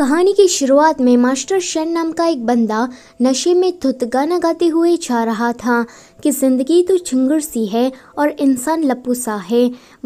कहानी की शुरुआत में मास्टर शन नाम का एक बंदा नशे में धुत गाना गाते हुए जा रहा था कि ज़िंदगी तो झुंगुर सी है और इंसान लपू सा है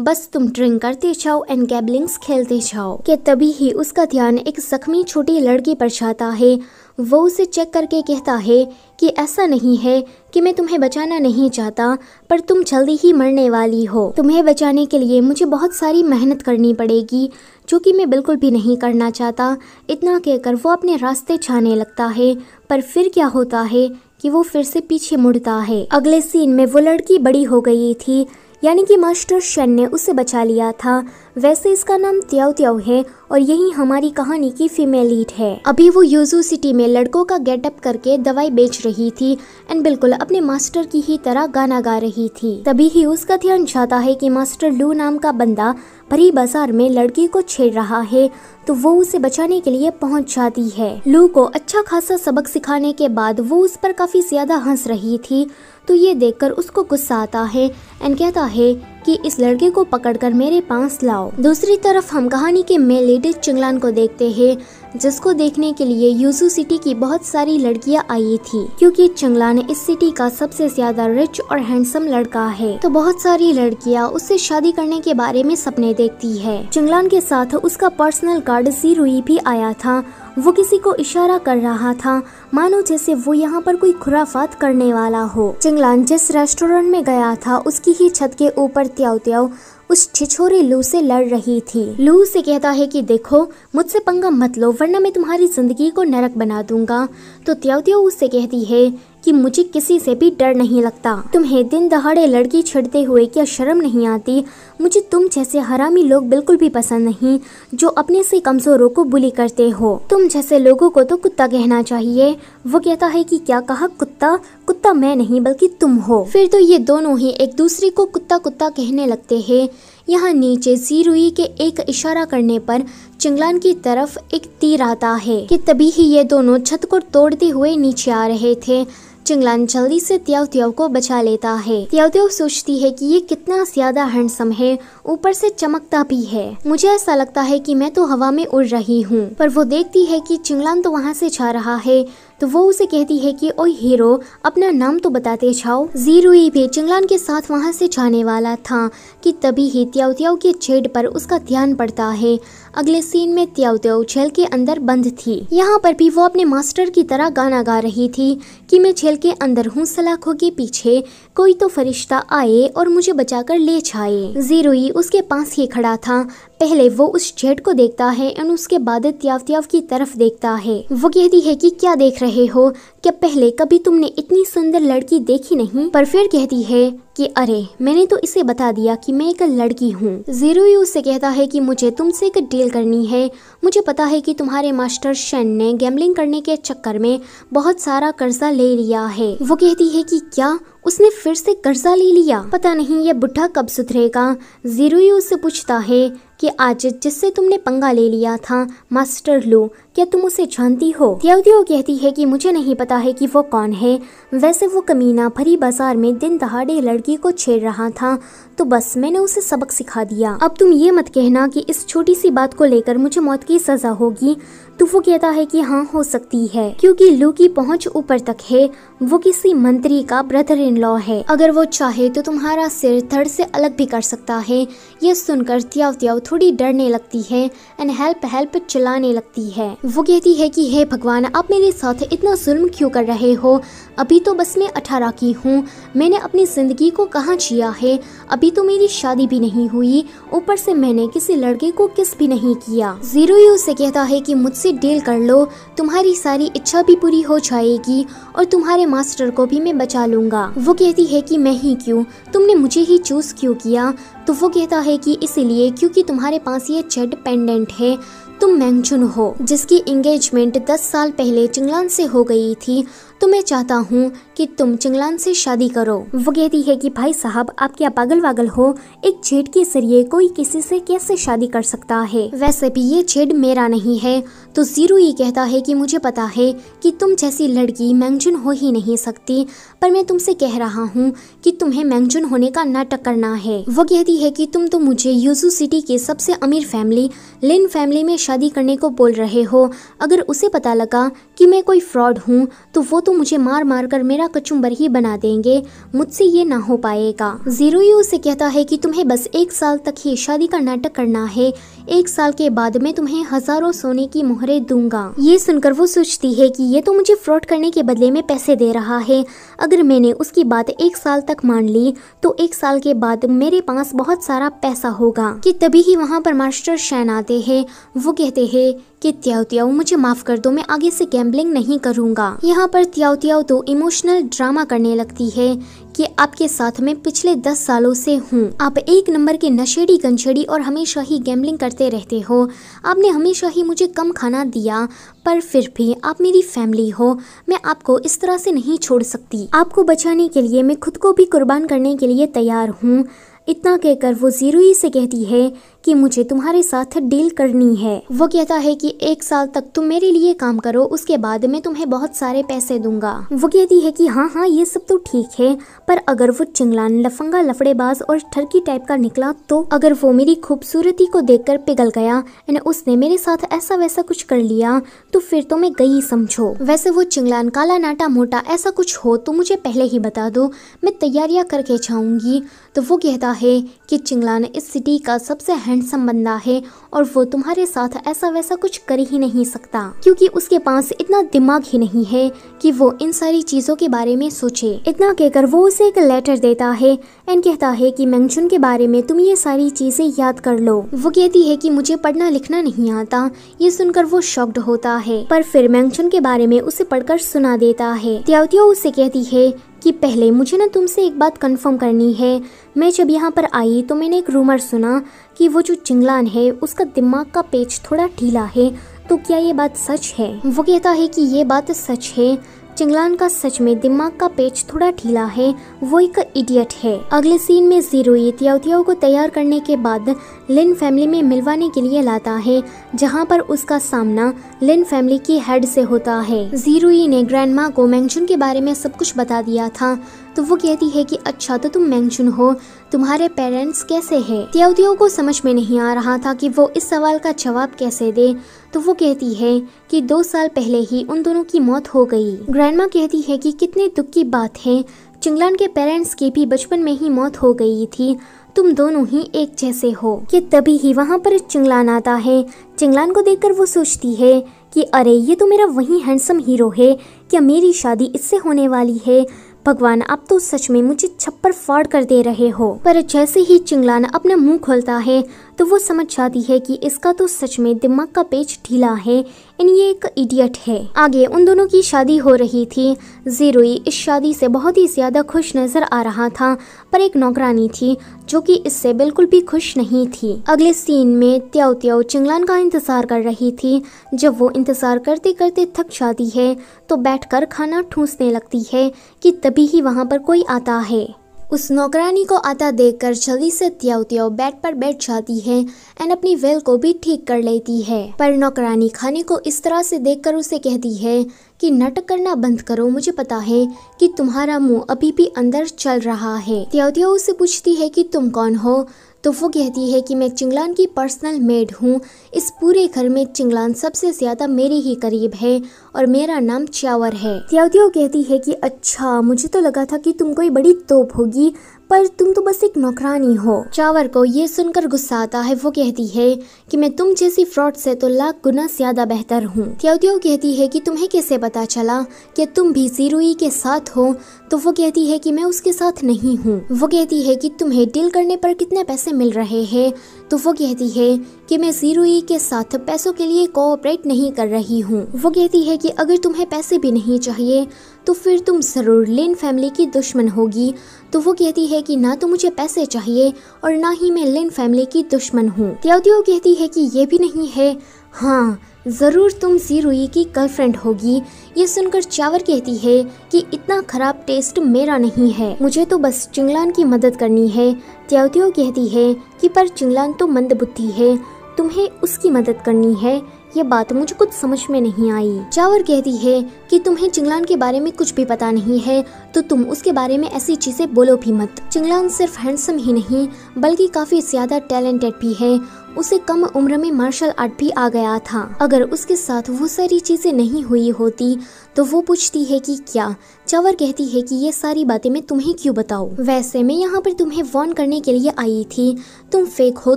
बस तुम ड्रिंक करते जाओ एंड गैबलिंग्स खेलते जाओ के तभी ही उसका ध्यान एक जख्मी छोटी लड़की पर जाता है वो उसे चेक करके कहता है कि ऐसा नहीं है कि मैं तुम्हें बचाना नहीं चाहता पर तुम जल्दी ही मरने वाली हो तुम्हें बचाने के लिए मुझे बहुत सारी मेहनत करनी पड़ेगी जो कि मैं बिल्कुल भी नहीं करना चाहता इतना कहकर वो अपने रास्ते छाने लगता है पर फिर क्या होता है कि वो फिर से पीछे मुड़ता है अगले सीन में वो लड़की बड़ी हो गई थी यानी कि मास्टर शन ने उसे बचा लिया था वैसे इसका नाम त्याव त्याव है और यही हमारी कहानी की फीमेल लीड है अभी वो यूजू सिटी में लड़कों का गेटअप करके दवाई बेच रही थी एंड बिल्कुल अपने मास्टर की ही तरह गाना गा रही थी तभी ही उसका ध्यान जाता है कि मास्टर लू नाम का बंदा भरी बाजार में लड़की को छेड़ रहा है तो वो उसे बचाने के लिए पहुंच जाती है लू को अच्छा खासा सबक सिखाने के बाद वो उस पर काफी ज्यादा हंस रही थी तो ये देखकर उसको गुस्सा आता है एंड कहता है कि इस लड़के को पकड़कर मेरे पास लाओ दूसरी तरफ हम कहानी के मेल लेडीज चिंगलान को देखते हैं जिसको देखने के लिए यूसू सिटी की बहुत सारी लड़कियां आई थी क्योंकि चंगलान इस सिटी का सबसे ज्यादा रिच और हैंडसम लड़का है तो बहुत सारी लड़कियां उससे शादी करने के बारे में सपने देखती है चिंगलान के साथ उसका पर्सनल सी रुई भी आया था वो किसी को इशारा कर रहा था मानो जैसे वो यहाँ पर कोई खुराफात करने वाला हो चिंगलान जिस रेस्टोरेंट में गया था उसकी ही छत के ऊपर त्याव त्याव उस छिछोरे लू से लड़ रही थी लू से कहता है कि देखो मुझसे पंगा मत लो वरना मैं तुम्हारी जिंदगी को नरक बना दूंगा तो त्याव त्याव उससे कहती है कि मुझे किसी से भी डर नहीं लगता तुम्हें दिन दहाड़े लड़की छिड़ते हुए क्या शर्म नहीं आती मुझे तुम जैसे हरामी लोग बिल्कुल भी पसंद नहीं जो अपने से कमजोरों को बुली करते हो तुम जैसे लोगों को तो कुत्ता कहना चाहिए वो कहता है कि क्या कहा कुत्ता कुत्ता मैं नहीं बल्कि तुम हो फिर तो ये दोनों ही एक दूसरे को कुत्ता कुत्ता कहने लगते है यहाँ नीचे जीरोई के एक इशारा करने पर चिंगलान की तरफ एक तीर आता है कि तभी ही ये दोनों छत को तोड़ते हुए नीचे आ रहे थे चिंगलान जल्दी से त्याव त्याव को बचा लेता है त्याव त्याव सोचती है कि ये कितना ज्यादा हैंडसम है ऊपर से चमकता भी है मुझे ऐसा लगता है कि मैं तो हवा में उड़ रही हूँ पर वो देखती है कि चिंगलान तो वहाँ से जा रहा है तो वो उसे कहती है कि ओ हीरो अपना नाम तो बताते जाओ जीरुई भी चिंगलान के साथ वहाँ से जाने वाला था कि तभी ही त्याव त्याव के छेड़ पर उसका ध्यान पड़ता है अगले सीन में त्याव त्याव छेल के अंदर बंद थी यहाँ पर भी वो अपने मास्टर की तरह गाना गा रही थी कि मैं छेल के अंदर हूँ सलाखों के पीछे कोई तो फरिश्ता आए और मुझे बचाकर ले छाए जीरोई उसके पास ही खड़ा था पहले वो उस जेट को देखता है और उसके बाद त्यावत्याव की तरफ देखता है वो कहती है कि क्या देख रहे हो क्या पहले कभी तुमने इतनी सुंदर लड़की देखी नहीं पर फिर कहती है कि अरे मैंने तो इसे बता दिया कि मैं एक लड़की हूँ जीरो उससे कहता है कि मुझे तुमसे एक डील करनी है मुझे पता है कि तुम्हारे मास्टर शन ने गैम्बलिंग करने के चक्कर में बहुत सारा कर्जा ले लिया है वो कहती है कि क्या उसने फिर से कर्जा ले लिया पता नहीं ये बुढ़ा कब सुधरेगा जीरो उससे पूछता है कि आज जिससे तुमने पंगा ले लिया था मास्टर लू क्या तुम उसे जानती हो द्योदियो कहती है कि मुझे नहीं पता है कि वो कौन है वैसे वो कमीना भरी बाजार में दिन दहाड़े लड़की को छेड़ रहा था तो बस मैंने उसे सबक सिखा दिया अब तुम ये मत कहना कि इस छोटी सी बात को लेकर मुझे मौत की सजा होगी तो वो कहता है कि हाँ हो सकती है क्योंकि लू की पहुँच ऊपर तक है वो किसी मंत्री का ब्रदर इन लॉ है अगर वो चाहे तो तुम्हारा सिर धड़ से अलग भी कर सकता है ये सुनकर त्याव त्याव थोड़ी डरने लगती है एंड हेल्प हेल्प चिल्लाने लगती है वो कहती है कि हे भगवान आप मेरे साथ इतना जुल्म क्यों कर रहे हो अभी तो बस मैं अठारह की हूँ मैंने अपनी ज़िंदगी को कहाँ छिया है अभी तो मेरी शादी भी नहीं हुई ऊपर से मैंने किसी लड़के को किस भी नहीं किया जीरो उसे कहता है कि मुझसे डील कर लो तुम्हारी सारी इच्छा भी पूरी हो जाएगी और तुम्हारे मास्टर को भी मैं बचा लूंगा वो कहती है कि मैं ही क्यों तुमने मुझे ही चूज़ क्यों किया तो वो कहता है कि इसीलिए क्योंकि तुम्हारे पास ये जेड पेंडेंट है तुम मैंगचुन हो जिसकी इंगेजमेंट 10 साल पहले चिंगलान से हो गई थी तो मैं चाहता हूँ कि तुम चिंगलान से शादी करो वो कहती है कि भाई साहब आप क्या पागल वागल हो एक छेड़ के जरिए कोई किसी से कैसे शादी कर सकता है वैसे भी ये छेड़ मेरा नहीं है तो जीरो ये कहता है कि मुझे पता है कि तुम जैसी लड़की मैंगजुन हो ही नहीं सकती पर मैं तुमसे कह रहा हूँ कि तुम्हें मैंगजुन होने का नाटक करना है वो कहती है कि तुम तो मुझे यूजू सिटी के सबसे अमीर फैमिली लिन फैमिली में शादी करने को बोल रहे हो अगर उसे पता लगा कि मैं कोई फ्रॉड हूँ तो वो तो मुझे मार मार कर मेरा कचुम्बर ही बना देंगे मुझसे ये ना हो पाएगा जीरो उसे कहता है कि तुम्हें बस एक साल तक ही शादी का नाटक करना है एक साल के बाद में तुम्हें हज़ारों सोने की मुहर मोहरे दूंगा ये सुनकर वो सोचती है कि ये तो मुझे फ्रॉड करने के बदले में पैसे दे रहा है अगर मैंने उसकी बात एक साल तक मान ली तो एक साल के बाद मेरे पास बहुत सारा पैसा होगा कि तभी ही वहाँ पर मास्टर शैन आते हैं वो कहते हैं कि त्याओ मुझे माफ कर दो मैं आगे से गैम्बलिंग नहीं करूँगा यहाँ पर त्याओ तो इमोशनल ड्रामा करने लगती है कि आपके साथ में पिछले दस सालों से हूँ आप एक नंबर के नशेड़ी गंशेड़ी और हमेशा ही गैम्बलिंग करते रहते हो आपने हमेशा ही मुझे कम खाना दिया पर फिर भी आप मेरी फैमिली हो मैं आपको इस तरह से नहीं छोड़ सकती आपको बचाने के लिए मैं खुद को भी कुर्बान करने के लिए तैयार हूँ इतना कहकर वो जीरो से कहती है कि मुझे तुम्हारे साथ डील करनी है वो कहता है कि एक साल तक तुम मेरे लिए काम करो उसके बाद मैं तुम्हें बहुत सारे पैसे दूंगा वो कहती है कि हाँ हाँ ये सब तो ठीक है पर अगर वो चिंगलान लफंगा लफड़ेबाज और ठरकी टाइप का निकला तो अगर वो मेरी खूबसूरती को देख पिघल गया एंड उसने मेरे साथ ऐसा वैसा कुछ कर लिया तो फिर तो मैं गई समझो वैसे वो चिंगलान काला नाटा मोटा ऐसा कुछ हो तो मुझे पहले ही बता दो मैं तैयारियां करके जाऊंगी तो वो कहता है कि चिंगलान इस सिटी का सबसे हैंडसम बंदा है और वो तुम्हारे साथ ऐसा वैसा कुछ कर ही नहीं सकता क्योंकि उसके पास इतना दिमाग ही नहीं है कि वो इन सारी चीज़ों के बारे में सोचे इतना कहकर वो उसे एक लेटर देता है एंड कहता है कि मैंगचुन के बारे में तुम ये सारी चीज़ें याद कर लो वो कहती है कि मुझे पढ़ना लिखना नहीं आता ये सुनकर वो शॉक्ड होता है पर फिर मैंगचुन के बारे में उसे पढ़कर सुना देता है त्यावतियो उसे कहती है कि पहले मुझे ना तुमसे एक बात कंफर्म करनी है मैं जब यहाँ पर आई तो मैंने एक रूमर सुना कि वो जो चिंगलान है उसका दिमाग का पेच थोड़ा ढीला है तो क्या ये बात सच है वो कहता है कि ये बात सच है चिंगलान का सच में दिमाग का पेच थोड़ा ढीला है वो एक इडियट है अगले सीन में जीरो को तैयार करने के बाद लिन फैमिली में मिलवाने के लिए लाता है जहाँ पर उसका सामना लिन फैमिली की हेड से होता है जीरो ने ग्रैंड को मैंगचुन के बारे में सब कुछ बता दिया था तो वो कहती है कि अच्छा तो तुम मैंगचुन हो तुम्हारे पेरेंट्स कैसे हैं त्योदियो को समझ में नहीं आ रहा था कि वो इस सवाल का जवाब कैसे दे तो वो कहती है कि दो साल पहले ही उन दोनों की मौत हो गई ग्रैंडमा कहती है कि कितने दुख की बात है चिंगलान के पेरेंट्स की भी बचपन में ही मौत हो गई थी तुम दोनों ही एक जैसे हो ये तभी ही वहाँ पर चिंगलान आता है चिंगलान को देख वो सोचती है कि अरे ये तो मेरा वही हैंडसम हीरो है क्या मेरी शादी इससे होने वाली है भगवान आप तो सच में मुझे छप्पर फाड़ कर दे रहे हो पर जैसे ही चिंगलान अपना मुंह खोलता है तो वो समझ जाती है कि इसका तो सच में दिमाग का पेच ढीला है इन ये एक इडियट है आगे उन दोनों की शादी हो रही थी जीरोई इस शादी से बहुत ही ज़्यादा खुश नज़र आ रहा था पर एक नौकरानी थी जो कि इससे बिल्कुल भी खुश नहीं थी अगले सीन में त्याव त्याव चिंगलान का इंतज़ार कर रही थी जब वो इंतज़ार करते करते थक जाती है तो बैठकर खाना ठूसने लगती है कि तभी ही वहाँ पर कोई आता है उस नौकरानी को आता देखकर जल्दी से त्याव त्याव बेड पर बैठ जाती है एंड अपनी वेल को भी ठीक कर लेती है पर नौकरानी खाने को इस तरह से देखकर उसे कहती है कि नाटक करना बंद करो मुझे पता है कि तुम्हारा मुंह अभी भी अंदर चल रहा है त्याव त्याव उसे पूछती है कि तुम कौन हो तो वो कहती है कि मैं चिंगलान की पर्सनल मेड हूँ इस पूरे घर में चिंगलान सबसे ज़्यादा मेरे ही करीब है और मेरा नाम चावर है त्यावतियो कहती है कि अच्छा मुझे तो लगा था कि तुम कोई बड़ी तोप होगी पर तुम तो बस एक नौकरानी हो चावर को ये सुनकर गुस्सा आता है वो कहती है कि मैं तुम जैसी फ्रॉड से तो लाख गुना ज्यादा बेहतर हूँ त्यौतियों कहती है कि तुम्हें कैसे पता चला कि तुम भी सिरुई के साथ हो तो वो कहती है कि मैं उसके साथ नहीं हूँ वो कहती है कि तुम्हें डील करने पर कितने पैसे मिल रहे हैं तो वो कहती है कि मैं ई के साथ पैसों के लिए कोऑपरेट नहीं कर रही हूँ वो कहती है कि अगर तुम्हें पैसे भी नहीं चाहिए तो फिर तुम ज़रूर लेन फैमिली की दुश्मन होगी तो वो कहती है कि ना तो मुझे पैसे चाहिए और ना ही मैं लेन फैमिली की दुश्मन हूँ त्यादियो कहती है कि ये भी नहीं है हाँ ज़रूर तुम सीरुई की गर्लफ्रेंड होगी ये सुनकर चावर कहती है कि इतना ख़राब टेस्ट मेरा नहीं है मुझे तो बस चिंगलान की मदद करनी है त्यावत्यो कहती है कि पर चिंगलान तो मंदबुद्धि है तुम्हें उसकी मदद करनी है ये बात मुझे कुछ समझ में नहीं आई चावर कहती है कि तुम्हें चिंगलान के बारे में कुछ भी पता नहीं है तो तुम उसके बारे में ऐसी चीजें बोलो भी मत चिंगलान सिर्फ हैंडसम ही नहीं बल्कि काफी ज्यादा टैलेंटेड भी है उसे कम उम्र में मार्शल आर्ट भी आ गया था अगर उसके साथ वो सारी चीजें नहीं हुई होती तो वो पूछती है कि क्या चावर कहती है कि ये सारी बातें मैं तुम्हें क्यों बताऊं? वैसे मैं यहाँ पर तुम्हें वार्न करने के लिए आई थी तुम फेक हो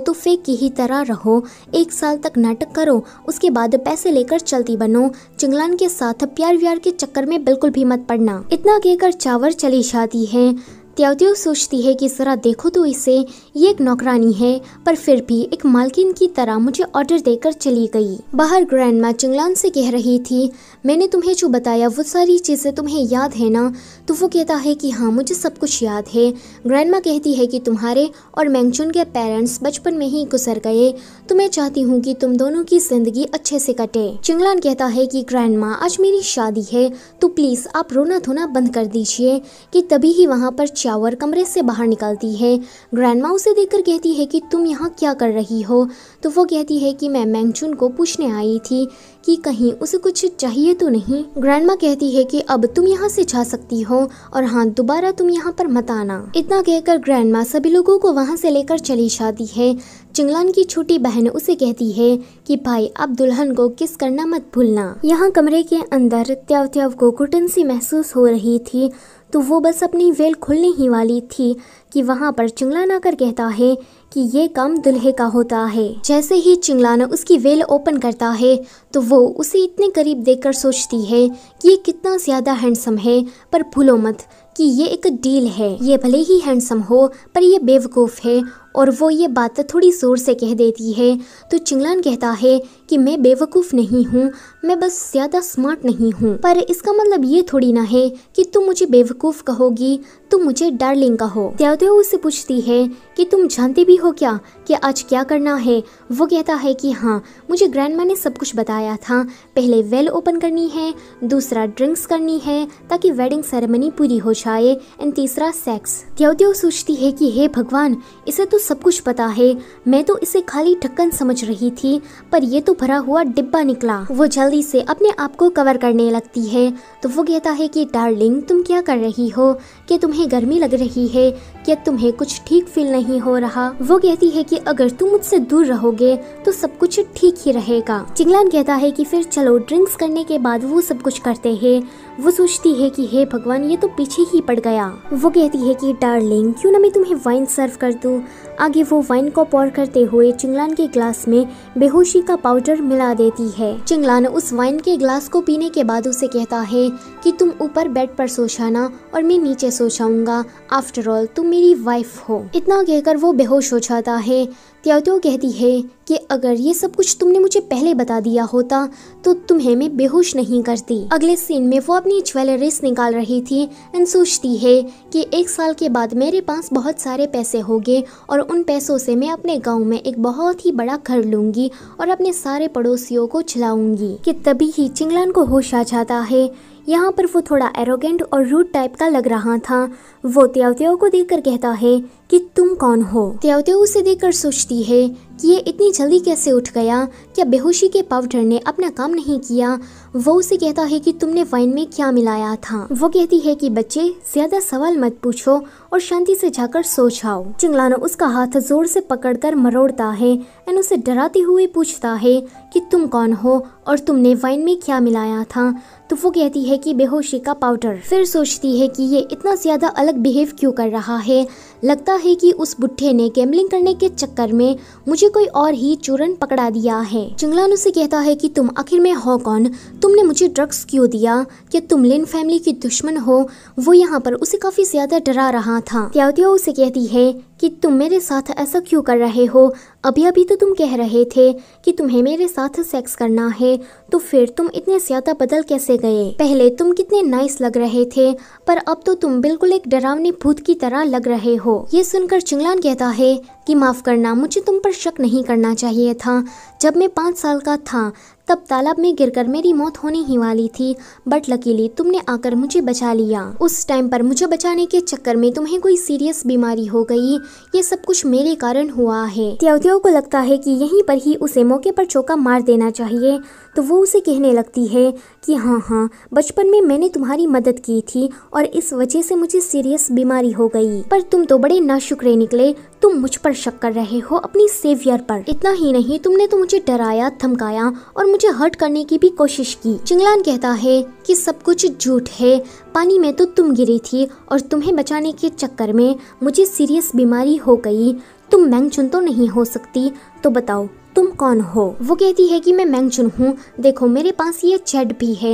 तो फेक की ही तरह रहो एक साल तक नाटक करो उसके बाद पैसे लेकर चलती बनो चिंगलान के साथ प्यार व्यार के चक्कर में बिल्कुल भी मत पड़ना इतना कहकर चावर चली जाती है त्यावत्यो सोचती है कि ज़रा देखो तो इसे ये एक नौकरानी है पर फिर भी एक मालकिन की तरह मुझे ऑर्डर देकर चली गई बाहर ग्रैंड माँ चिंगलान से कह रही थी मैंने तुम्हें जो बताया वो सारी चीज़ें तुम्हें याद है ना तो वो कहता है कि हाँ मुझे सब कुछ याद है ग्रैंड माँ कहती है कि तुम्हारे और मैंगचुन के पेरेंट्स बचपन में ही गुजर गए तो मैं चाहती हूँ कि तुम दोनों की जिंदगी अच्छे से कटे चिंगलान कहता है कि ग्रैंड माँ आज मेरी शादी है तो प्लीज़ आप रोना धोना बंद कर दीजिए कि तभी ही वहाँ पर शावर कमरे से बाहर निकलती है ग्रैंडमा उसे देखकर कहती है कि तुम यहाँ क्या कर रही हो तो वो कहती है कि मैं मैंगचुन को पूछने आई थी कि कहीं उसे कुछ चाहिए तो नहीं ग्रैंडमा कहती है कि अब तुम यहाँ से जा सकती हो और हाँ दोबारा तुम यहाँ पर मत आना इतना कहकर ग्रैंडमा सभी लोगों को वहाँ से लेकर चली जाती है चिंगलान की छोटी बहन उसे कहती है कि भाई अब दुल्हन को किस करना मत भूलना यहाँ कमरे के अंदर त्याव त्याव को घुटन सी महसूस हो रही थी तो वो बस अपनी वेल खुलने ही वाली थी कि वहाँ पर चिंगलान आकर कहता है कि ये काम दुल्हे का होता है जैसे ही चिंगलान उसकी वेल ओपन करता है तो वो उसे इतने करीब कर सोचती है कि ये कितना ज़्यादा हैंडसम है पर भूलो मत कि ये एक डील है ये भले ही हैंडसम हो पर यह बेवकूफ़ है और वो ये बात तो थोड़ी ज़ोर से कह देती है तो चिंगलान कहता है कि मैं बेवकूफ़ नहीं हूँ मैं बस ज़्यादा स्मार्ट नहीं हूँ पर इसका मतलब ये थोड़ी ना है कि तुम मुझे बेवकूफ़ कहोगी तुम मुझे डार्लिंग कहो त्यादेव उससे पूछती है कि तुम जानते भी हो क्या कि आज क्या करना है वो कहता है कि हाँ मुझे ग्रैंडमा ने सब कुछ बताया था पहले वेल ओपन करनी है दूसरा ड्रिंक्स करनी है ताकि वेडिंग सेरेमनी पूरी हो जाए एंड तीसरा सेक्स त्यादेव सोचती है कि हे भगवान इसे तो सब कुछ पता है मैं तो इसे खाली ढक्कन समझ रही थी पर यह तो भरा हुआ डिब्बा निकला वो जल्दी से अपने आप को कवर करने लगती है तो वो कहता है कि डार्लिंग तुम क्या कर रही हो कि तुम्हें तुम्हें गर्मी लग रही है क्या तुम्हें कुछ ठीक फील नहीं हो रहा वो कहती है कि अगर तुम मुझसे दूर रहोगे तो सब कुछ ठीक ही रहेगा चिंगलान कहता है कि फिर चलो ड्रिंक्स करने के बाद वो सब कुछ करते हैं वो सोचती है कि हे भगवान ये तो पीछे ही पड़ गया वो कहती है कि डार्लिंग क्यों ना मैं तुम्हें वाइन सर्व कर दू आगे वो वाइन को पौर करते हुए चिंगलान के ग्लास में बेहोशी का पाउडर मिला देती है चिंगलान उस वाइन के ग्लास को पीने के बाद उसे कहता है कि तुम ऊपर बेड पर सोचाना और मैं नीचे सोचाऊंगा आफ्टरऑल आफ्टर ऑल तुम मेरी वाइफ हो इतना कहकर वो बेहोश हो जाता है त्यातो कहती है कि अगर ये सब कुछ तुमने मुझे पहले बता दिया होता तो तुम्हें मैं बेहोश नहीं करती अगले सीन में वो अपनी ज्वेलरीज निकाल रही थी एंड सोचती है कि एक साल के बाद मेरे पास बहुत सारे पैसे होंगे और उन पैसों से मैं अपने गांव में एक बहुत ही बड़ा घर लूंगी और अपने सारे पड़ोसियों को चलाऊंगी कि तभी ही चिंगलान को होश आ जाता है यहाँ पर वो थोड़ा एरोगेंट और रूट टाइप का लग रहा था वो त्यावत्याओ को देखकर कहता है कि तुम कौन हो त्यावत्याओ उसे देखकर सोचती है कि ये इतनी जल्दी कैसे उठ गया क्या बेहोशी के पाउडर ने अपना काम नहीं किया वो उसे कहता है कि तुमने वाइन में क्या मिलाया था वो कहती है कि बच्चे ज्यादा सवाल मत पूछो और शांति से जाकर सो जाओ चिंगलानो उसका हाथ जोर से पकड़कर मरोड़ता है एंड उसे डराते हुए पूछता है कि तुम कौन हो और तुमने वाइन में क्या मिलाया था तो वो कहती है कि बेहोशी का पाउडर फिर सोचती है कि ये इतना ज्यादा अलग अलग बिहेव क्यों कर रहा है लगता है कि उस बुट्ठे ने गैम्बलिंग करने के चक्कर में मुझे कोई और ही चूरन पकड़ा दिया है चिंगलान उसे कहता है कि तुम आखिर में हो कौन तुमने मुझे ड्रग्स क्यों दिया क्या तुम लिन फैमिली की दुश्मन हो वो यहाँ पर उसे काफी ज्यादा डरा रहा था त्यावत्यो उसे कहती है कि तुम मेरे साथ ऐसा क्यों कर रहे हो अभी अभी तो तुम कह रहे थे कि तुम्हें मेरे साथ सेक्स करना है तो फिर तुम इतने ज्यादा बदल कैसे गए पहले तुम कितने नाइस लग रहे थे पर अब तो तुम बिल्कुल एक डरावनी भूत की तरह लग रहे हो हो ये सुनकर चिंगलान कहता है कि माफ़ करना मुझे तुम पर शक नहीं करना चाहिए था जब मैं पाँच साल का था तब तालाब में गिरकर मेरी मौत होने ही वाली थी बट लकीली तुमने आकर मुझे बचा लिया उस टाइम पर मुझे बचाने के चक्कर में तुम्हें कोई सीरियस बीमारी हो गई ये सब कुछ मेरे कारण हुआ है त्योत्यो को लगता है कि यहीं पर ही उसे मौके पर चौका मार देना चाहिए तो वो उसे कहने लगती है कि हाँ हाँ बचपन में मैंने तुम्हारी मदद की थी और इस वजह से मुझे सीरियस बीमारी हो गई पर तुम तो बड़े नाशुक्रे निकले तुम मुझ पर शक कर रहे हो अपनी सेवियर पर इतना ही नहीं तुमने तो मुझे डराया धमकाया और मुझे हर्ट करने की भी कोशिश की चिंगलान कहता है कि सब कुछ झूठ है पानी में तो तुम गिरी थी और तुम्हें बचाने के चक्कर में मुझे सीरियस बीमारी हो गई तुम मैंगचुन तो नहीं हो सकती तो बताओ तुम कौन हो वो कहती है कि मैं मैंगचुन हूँ देखो मेरे पास ये जेड भी है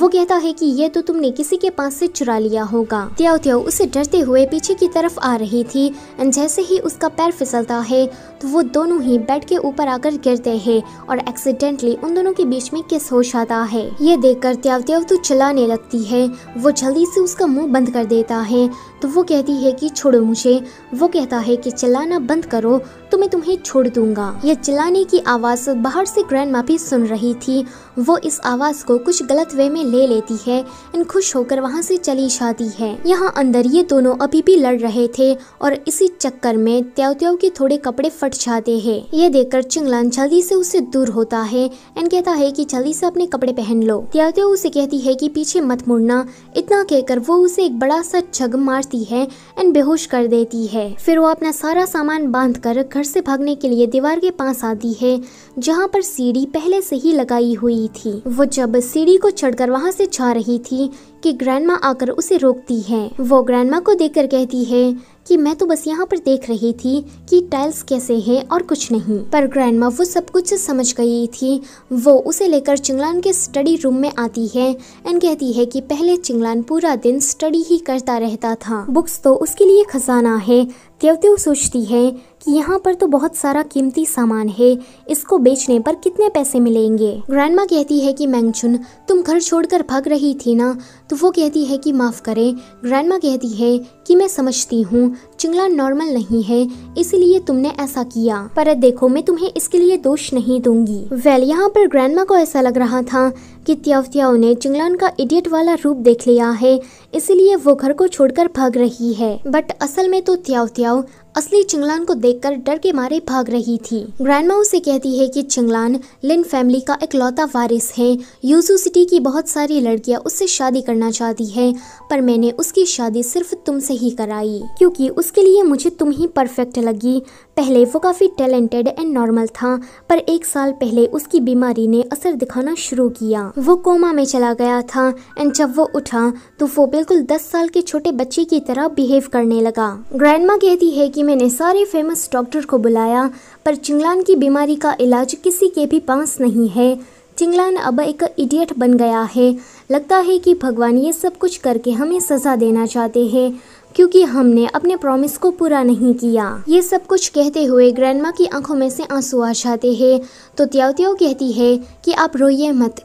वो कहता है कि ये तो तुमने किसी के पास से चुरा लिया होगा त्याओ त्याओ उसे डरते हुए पीछे की तरफ आ रही थी जैसे ही उसका पैर फिसलता है तो वो दोनों ही बेड के ऊपर आकर गिरते हैं और एक्सीडेंटली उन दोनों के बीच में किस हो जाता है ये देखकर त्याव त्याव तो चलाने लगती है वो जल्दी से उसका मुंह बंद कर देता है तो वो कहती है कि छोड़ो मुझे वो कहता है कि चिल्लाना बंद करो तो मैं तुम्हें छोड़ दूंगा यह चिल्लाने की आवाज़ बाहर से ग्रैंड माँ भी सुन रही थी वो इस आवाज़ को कुछ गलत वे में ले लेती है एंड खुश होकर वहाँ से चली जाती है यहाँ अंदर ये दोनों अभी भी लड़ रहे थे और इसी चक्कर में त्यो त्यो के थोड़े कपड़े फट जाते हैं ये देखकर चिंगलान जल्दी से उससे दूर होता है एंड कहता है की जल्दी से अपने कपड़े पहन लो त्यो त्यो उसे कहती है की पीछे मत मुड़ना इतना कहकर वो उसे एक बड़ा सा जग मार पहुंचती है एंड बेहोश कर देती है फिर वो अपना सारा सामान बांध कर घर से भागने के लिए दीवार के पास आती है जहाँ पर सीढ़ी पहले से ही लगाई हुई थी वो जब सीढ़ी को चढ़कर वहाँ से जा रही थी कि ग्रैंडमा आकर उसे रोकती है वो ग्रैंडमा को देखकर कहती है कि मैं तो बस यहाँ पर देख रही थी कि टाइल्स कैसे हैं और कुछ नहीं पर ग्रैंड वो सब कुछ समझ गई थी वो उसे लेकर चिंगलान के स्टडी रूम में आती है एंड कहती है कि पहले चिंगलान पूरा दिन स्टडी ही करता रहता था बुक्स तो उसके लिए खजाना है त्योत्यो सोचती है कि यहाँ पर तो बहुत सारा कीमती सामान है इसको बेचने पर कितने पैसे मिलेंगे ग्रैंडमा कहती है कि मैंगचुन तुम घर छोड़कर भाग रही थी ना तो वो कहती है कि माफ़ करें ग्रैंडमा कहती है कि मैं समझती हूँ चिंगला नॉर्मल नहीं है इसलिए तुमने ऐसा किया पर देखो मैं तुम्हें इसके लिए दोष नहीं दूंगी वेल यहाँ पर माँ को ऐसा लग रहा था कि त्यावतियाओ ने चिंगलान का इडियट वाला रूप देख लिया है इसलिए वो घर को छोड़कर भाग रही है बट असल में तो त्याओ असली चिंगलान को देखकर डर के मारे भाग रही थी ग्रैंडमा उसे कहती है कि चिंगलान लिन फैमिली का एक लौता वारिस है यूजू सिटी की बहुत सारी लड़कियां उससे शादी करना चाहती है पर मैंने उसकी शादी सिर्फ तुमसे ही कराई क्योंकि उसके लिए मुझे तुम ही परफेक्ट लगी पहले वो काफ़ी टैलेंटेड एंड नॉर्मल था पर एक साल पहले उसकी बीमारी ने असर दिखाना शुरू किया वो कोमा में चला गया था एंड जब वो उठा तो वो बिल्कुल दस साल के छोटे बच्चे की तरह बिहेव करने लगा ग्रैंडमा कहती है कि मैंने सारे फेमस डॉक्टर को बुलाया पर चिंगलान की बीमारी का इलाज किसी के भी पास नहीं है चिंगलान अब एक इडियट बन गया है लगता है कि भगवान ये सब कुछ करके हमें सज़ा देना चाहते हैं क्योंकि हमने अपने प्रॉमिस को पूरा नहीं किया ये सब कुछ कहते हुए ग्रैंडमा की आंखों में से आंसू आ जाते हैं तो त्याओ कहती है कि आप रोइए मत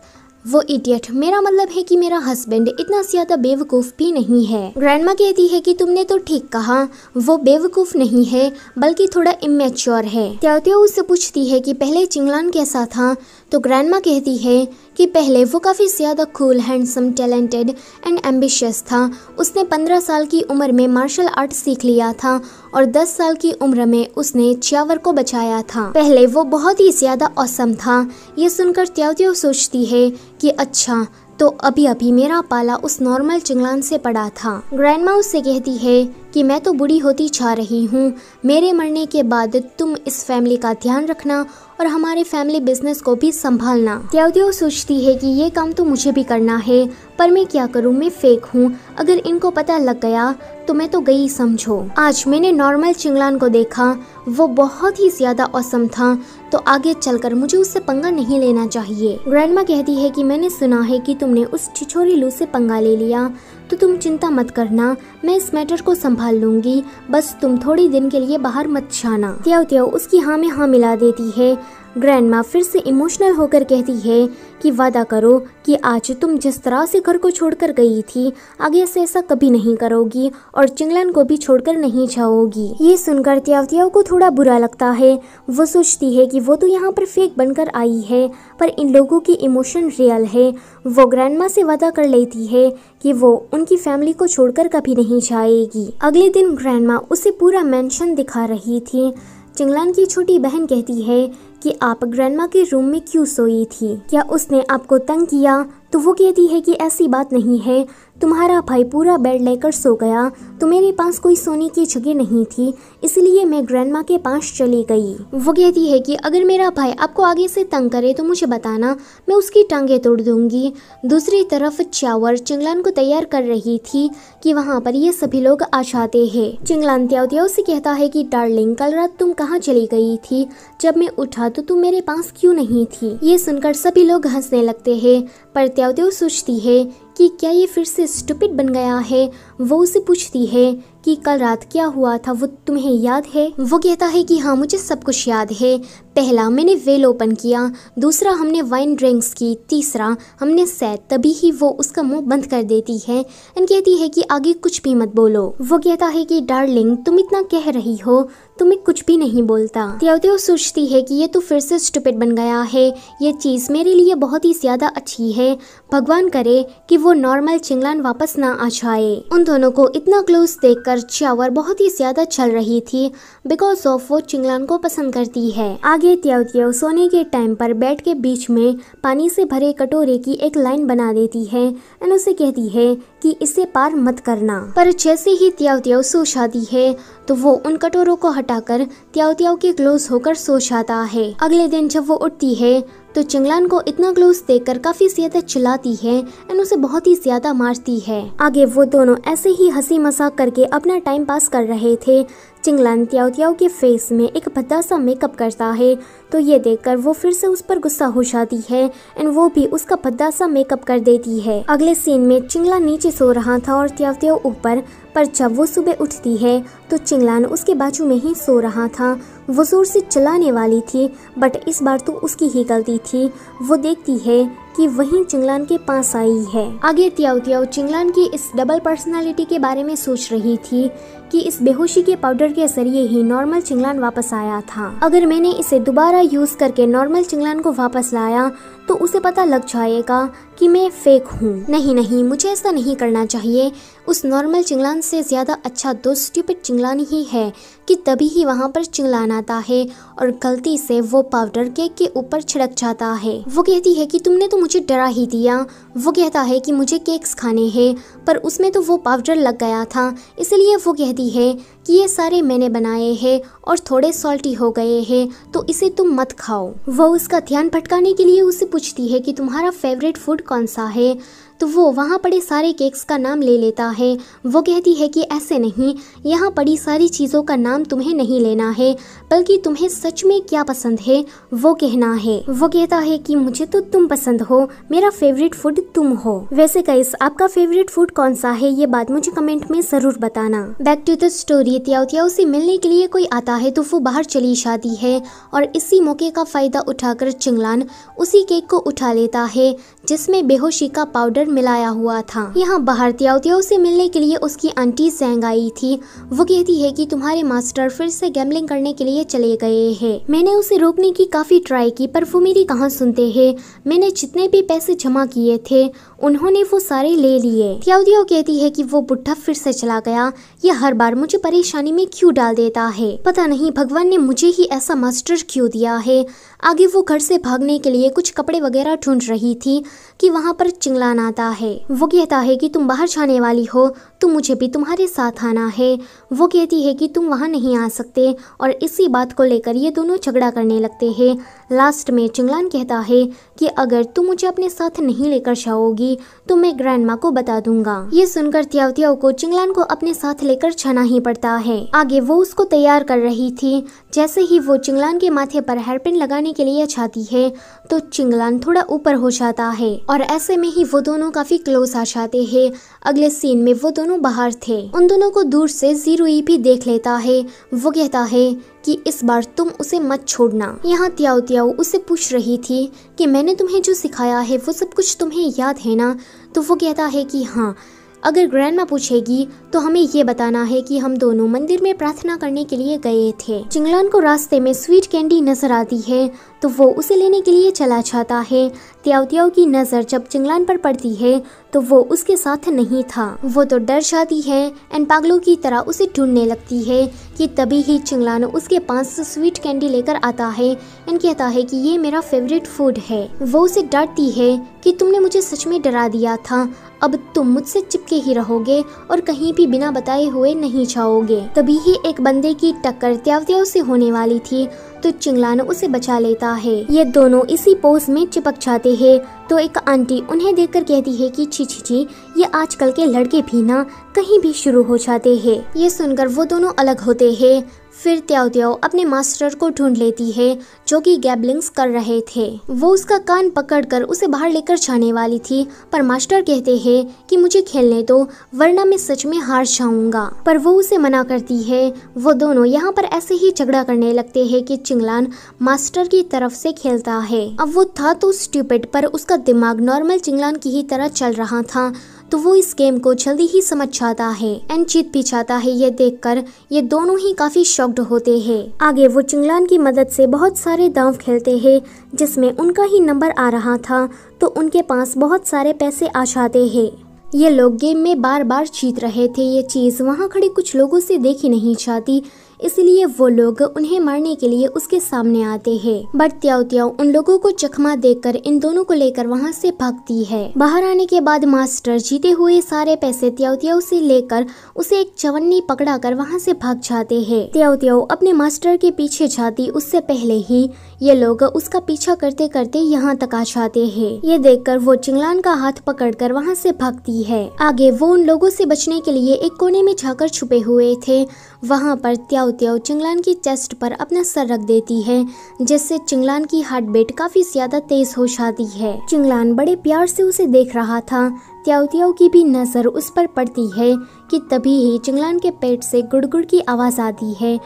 वो इडियट मेरा मतलब है कि मेरा हस्बैंड इतना ज़्यादा बेवकूफ़ भी नहीं है ग्रैंडमा कहती है कि तुमने तो ठीक कहा वो बेवकूफ़ नहीं है बल्कि थोड़ा इमेच्योर है त्याओ उससे पूछती है कि पहले चिंगलान कैसा था तो ग्रैंडमा कहती है कि पहले वो काफ़ी ज़्यादा cool handsome talented and ambitious था उसने 15 साल की उम्र में मार्शल आर्ट सीख लिया था और 10 साल की उम्र में उसने च्यावर को बचाया था पहले वो बहुत ही ज़्यादा औसम था ये सुनकर त्यावत्यो सोचती है कि अच्छा तो अभी अभी मेरा पाला उस नॉर्मल चिंगलान से पड़ा था माँ उससे कहती है कि मैं तो बुरी होती जा रही हूँ मेरे मरने के बाद तुम इस फैमिली का ध्यान रखना और हमारे फैमिली बिजनेस को भी संभालना त्यावदेव सोचती है कि ये काम तो मुझे भी करना है पर मैं क्या करूँ मैं फेक हूँ अगर इनको पता लग गया तो मैं तो गई समझो आज मैंने नॉर्मल चिंगलान को देखा वो बहुत ही ज्यादा औसम था तो आगे चलकर मुझे उससे पंगा नहीं लेना चाहिए ग्रैंडमा कहती है कि मैंने सुना है कि तुमने उस छिछोरी लू से पंगा ले लिया तो तुम चिंता मत करना मैं इस मैटर को संभाल लूंगी बस तुम थोड़ी दिन के लिए बाहर मत छाना त्यो त्यो उसकी हाँ में हाँ मिला देती है ग्रैंडमा फिर से इमोशनल होकर कहती है कि वादा करो कि आज तुम जिस तरह से घर को छोड़कर गई थी आगे से ऐसा कभी नहीं करोगी और चिंगलन को भी छोड़कर नहीं जाओगी ये सुनकर त्यावतियाओ को थोड़ा बुरा लगता है वो सोचती है कि वो तो यहाँ पर फेक बनकर आई है पर इन लोगों की इमोशन रियल है वो माँ से वादा कर लेती है कि वो उनकी फैमिली को छोड़कर कभी नहीं जाएगी अगले दिन माँ उसे पूरा मेंशन दिखा रही थी चिंगलान की छोटी बहन कहती है कि आप ग्रैंडमा के रूम में क्यों सोई थी क्या उसने आपको तंग किया तो वो कहती है कि ऐसी बात नहीं है तुम्हारा भाई पूरा बेड लेकर सो गया तो मेरे पास कोई सोने की जगह नहीं थी इसलिए मैं ग्रैंडमा के पास चली गई वो कहती है कि अगर मेरा भाई आपको आगे से तंग करे तो मुझे बताना मैं उसकी टांगे तोड़ दूंगी दूसरी तरफ चावर चिंगलान को तैयार कर रही थी कि वहाँ पर ये सभी लोग आ जाते हैं चिंगलान त्याव त्याव से कहता है कि डार्लिंग कल रात तुम कहाँ चली गई थी जब मैं उठा तो तुम मेरे पास क्यों नहीं थी ये सुनकर सभी लोग हंसने लगते है पर त्याव त्याव सोचती है कि क्या ये फिर से स्टुपिड बन गया है वो उसे पूछती है कि कल रात क्या हुआ था वो तुम्हें याद है वो कहता है कि हाँ मुझे सब कुछ याद है पहला मैंने वेल ओपन किया दूसरा हमने वाइन ड्रिंक्स की तीसरा हमने सैद तभी ही वो उसका मुंह बंद कर देती है एंड कहती है कि आगे कुछ भी मत बोलो वो कहता है कि डार्लिंग तुम इतना कह रही हो तुम्हें कुछ भी नहीं बोलता त्योत्यो सोचती है कि ये तो फिर से स्टुपिट बन गया है ये चीज़ मेरे लिए बहुत ही ज़्यादा अच्छी है भगवान करे कि वो नॉर्मल चिंगलान वापस ना आ जाए उन दोनों को इतना क्लोज देखकर चर्चावर बहुत ही ज्यादा चल रही थी बिकॉज ऑफ वो चिंगलान को पसंद करती है आगे त्याव त्याव सोने के टाइम पर बेड के बीच में पानी से भरे कटोरे की एक लाइन बना देती है एंड उसे कहती है कि इसे पार मत करना पर जैसे ही त्याव त्याव सो जाती है तो वो उन कटोरों को हटाकर त्याव त्याव के क्लोज होकर सो जाता है अगले दिन जब वो उठती है तो चिंगलान को इतना क्लोज देखकर काफी ज्यादा चिल्लाती है एंड उसे बहुत ही ज्यादा मारती है आगे वो दोनों ऐसे ही हंसी मजाक करके अपना टाइम पास कर रहे थे चिंगलान त्याओ त्याओ के फेस में एक भद्दा सा मेकअप करता है तो ये देखकर वो फिर से उस पर गुस्सा हो जाती है एंड वो भी उसका भद्दा सा मेकअप कर देती है अगले सीन में चिंगलान नीचे सो रहा था और त्याओ त्याओ ऊपर पर जब वो सुबह उठती है तो चिंगलान उसके बाजू में ही सो रहा था वो ज़ोर से चलाने वाली थी बट इस बार तो उसकी ही गलती थी वो देखती है कि वहीं चिंगलान के पास आई है आगे त्याव त्याव चिंगलान की इस डबल पर्सनालिटी के बारे में सोच रही थी कि इस बेहोशी के पाउडर के जरिए ही नॉर्मल चिंगलान वापस आया था अगर मैंने इसे दोबारा यूज़ करके नॉर्मल चिंगलान को वापस लाया तो उसे पता लग जाएगा कि मैं फेक हूँ नहीं नहीं मुझे ऐसा नहीं करना चाहिए उस नॉर्मल चिंगलान से ज़्यादा अच्छा दो चिंगलान ही है कि तभी ही वहाँ पर चिंगलान बनाता है और गलती से वो पाउडर केक के ऊपर छिड़क जाता है वो कहती है कि तुमने तो मुझे डरा ही दिया वो कहता है कि मुझे केक्स खाने हैं पर उसमें तो वो पाउडर लग गया था इसलिए वो कहती है कि ये सारे मैंने बनाए हैं और थोड़े सॉल्टी हो गए हैं तो इसे तुम मत खाओ वो उसका ध्यान भटकाने के लिए उसे पूछती है कि तुम्हारा फेवरेट फूड कौन सा है तो वो वहाँ पड़े सारे केक्स का नाम ले लेता है वो कहती है कि ऐसे नहीं यहाँ पड़ी सारी चीज़ों का नाम तुम्हें नहीं लेना है बल्कि तुम्हें सच में क्या पसंद है वो कहना है वो कहता है कि मुझे तो तुम पसंद हो मेरा फेवरेट फूड तुम हो वैसे कैस आपका फेवरेट फूड कौन सा है ये बात मुझे कमेंट में ज़रूर बताना बैक टू द स्टोरी त्याओ त्याओ से मिलने के लिए कोई आता है तो वो बाहर चली जाती है और इसी मौके का फ़ायदा उठाकर चिंगलान उसी केक को उठा लेता है जिसमें बेहोशी का पाउडर मिलाया हुआ था यहाँ भारतीयों से मिलने के लिए उसकी आंटी सेंग आई थी वो कहती है कि तुम्हारे मास्टर फिर से गैम्बलिंग करने के लिए चले गए हैं मैंने उसे रोकने की काफी ट्राई की पर वो मेरी कहाँ सुनते हैं मैंने जितने भी पैसे जमा किए थे उन्होंने वो सारे ले लिए त्याउदियो कहती है कि वो बुढ़ा फिर से चला गया ये हर बार मुझे परेशानी में क्यों डाल देता है पता नहीं भगवान ने मुझे ही ऐसा मास्टर क्यों दिया है आगे वो घर से भागने के लिए कुछ कपड़े वगैरह ढूंढ रही थी कि वहाँ पर चिंगलान आता है वो कहता है कि तुम बाहर जाने वाली हो तो मुझे भी तुम्हारे साथ आना है वो कहती है कि तुम वहाँ नहीं आ सकते और इसी बात को लेकर ये दोनों झगड़ा करने लगते हैं लास्ट में चिंगलान कहता है कि अगर तुम मुझे अपने साथ नहीं लेकर जाओगी होगी तो मैं ग्रैंड को बता दूंगा ये सुनकर त्यावतियाओ को चिंगलान को अपने साथ लेकर छना ही पड़ता है आगे वो उसको तैयार कर रही थी जैसे ही वो चिंगलान के माथे पर हेयरपिन लगाने के लिए छाती है तो चिंगलान थोड़ा ऊपर हो जाता है और ऐसे में ही वो दोनों काफी क्लोज आ जाते हैं अगले सीन में वो दोनों बाहर थे उन दोनों को दूर से जीरो e देख लेता है वो कहता है कि इस बार तुम उसे मत छोड़ना यहाँ त्याओ त्याओ उसे पूछ रही थी कि मैंने तुम्हें जो सिखाया है वो सब कुछ तुम्हें याद है ना तो वो कहता है कि हाँ अगर ग्रैंडमा पूछेगी तो हमें ये बताना है कि हम दोनों मंदिर में प्रार्थना करने के लिए गए थे चिंगलान को रास्ते में स्वीट कैंडी नजर आती है तो वो उसे लेने के लिए चला जाता है त्यावत्याव की नज़र जब चिंगलान पर पड़ती है तो वो उसके साथ नहीं था वो तो डर जाती है एंड पागलों की तरह उसे ढूंढने लगती है कि तभी ही चिंगलान उसके पास स्वीट कैंडी लेकर आता है एंड कहता है कि ये मेरा फेवरेट फूड है वो उसे डांटती है कि तुमने मुझे सच में डरा दिया था अब तुम मुझसे चिपके ही रहोगे और कहीं भी बिना बताए हुए नहीं जाओगे तभी ही एक बंदे की टक्कर त्यावत्याव से होने वाली थी तो चिंगलान उसे बचा लेता है ये दोनों इसी पोज में चिपक जाते हैं तो एक आंटी उन्हें देखकर कहती है कि छी छी छी ये आजकल के लड़के भी ना कहीं भी शुरू हो जाते हैं ये सुनकर वो दोनों अलग होते हैं फिर त्याव त्याव अपने मास्टर को ढूंढ लेती है जो कि गैबलिंग्स कर रहे थे वो उसका कान पकड़कर उसे बाहर लेकर जाने वाली थी पर मास्टर कहते हैं कि मुझे खेलने दो तो, वरना मैं सच में हार जाऊंगा पर वो उसे मना करती है वो दोनों यहाँ पर ऐसे ही झगड़ा करने लगते हैं कि चिंगलान मास्टर की तरफ से खेलता है अब वो था तो स्टूपिड पर उसका दिमाग नॉर्मल चिंगलान की ही तरह चल रहा था तो वो इस गेम को जल्दी ही समझ जाता है एंड जीत भी जाता है ये देखकर ये दोनों ही काफी शॉक्ड होते हैं आगे वो चिंगलान की मदद से बहुत सारे दांव खेलते हैं जिसमें उनका ही नंबर आ रहा था तो उनके पास बहुत सारे पैसे आ जाते हैं ये लोग गेम में बार बार जीत रहे थे ये चीज़ वहाँ खड़े कुछ लोगों से देखी नहीं जाती इसलिए वो लोग उन्हें मारने के लिए उसके सामने आते हैं बट त्याओ उन लोगों को चकमा देकर इन दोनों को लेकर वहाँ से भागती है बाहर आने के बाद मास्टर जीते हुए सारे पैसे त्याओ त्याओ से लेकर उसे एक चवन्नी पकड़ा कर वहाँ से भाग जाते हैं त्याओ अपने मास्टर के पीछे जाती उससे पहले ही ये लोग उसका पीछा करते करते यहाँ तक आ जाते हैं ये देखकर वो चिंगलान का हाथ पकड़कर वहाँ से भागती है आगे वो उन लोगों से बचने के लिए एक कोने में जाकर छुपे हुए थे वहाँ पर त्याओ होते चिंगलान की चेस्ट पर अपना सर रख देती है जिससे चिंगलान की हार्ट बीट काफ़ी ज़्यादा तेज़ हो जाती है चिंगलान बड़े प्यार से उसे देख रहा था त्याव की भी नज़र उस पर पड़ती है कि तभी ही चिंगलान के पेट से गुड़गुड़ की आवाज़ आती है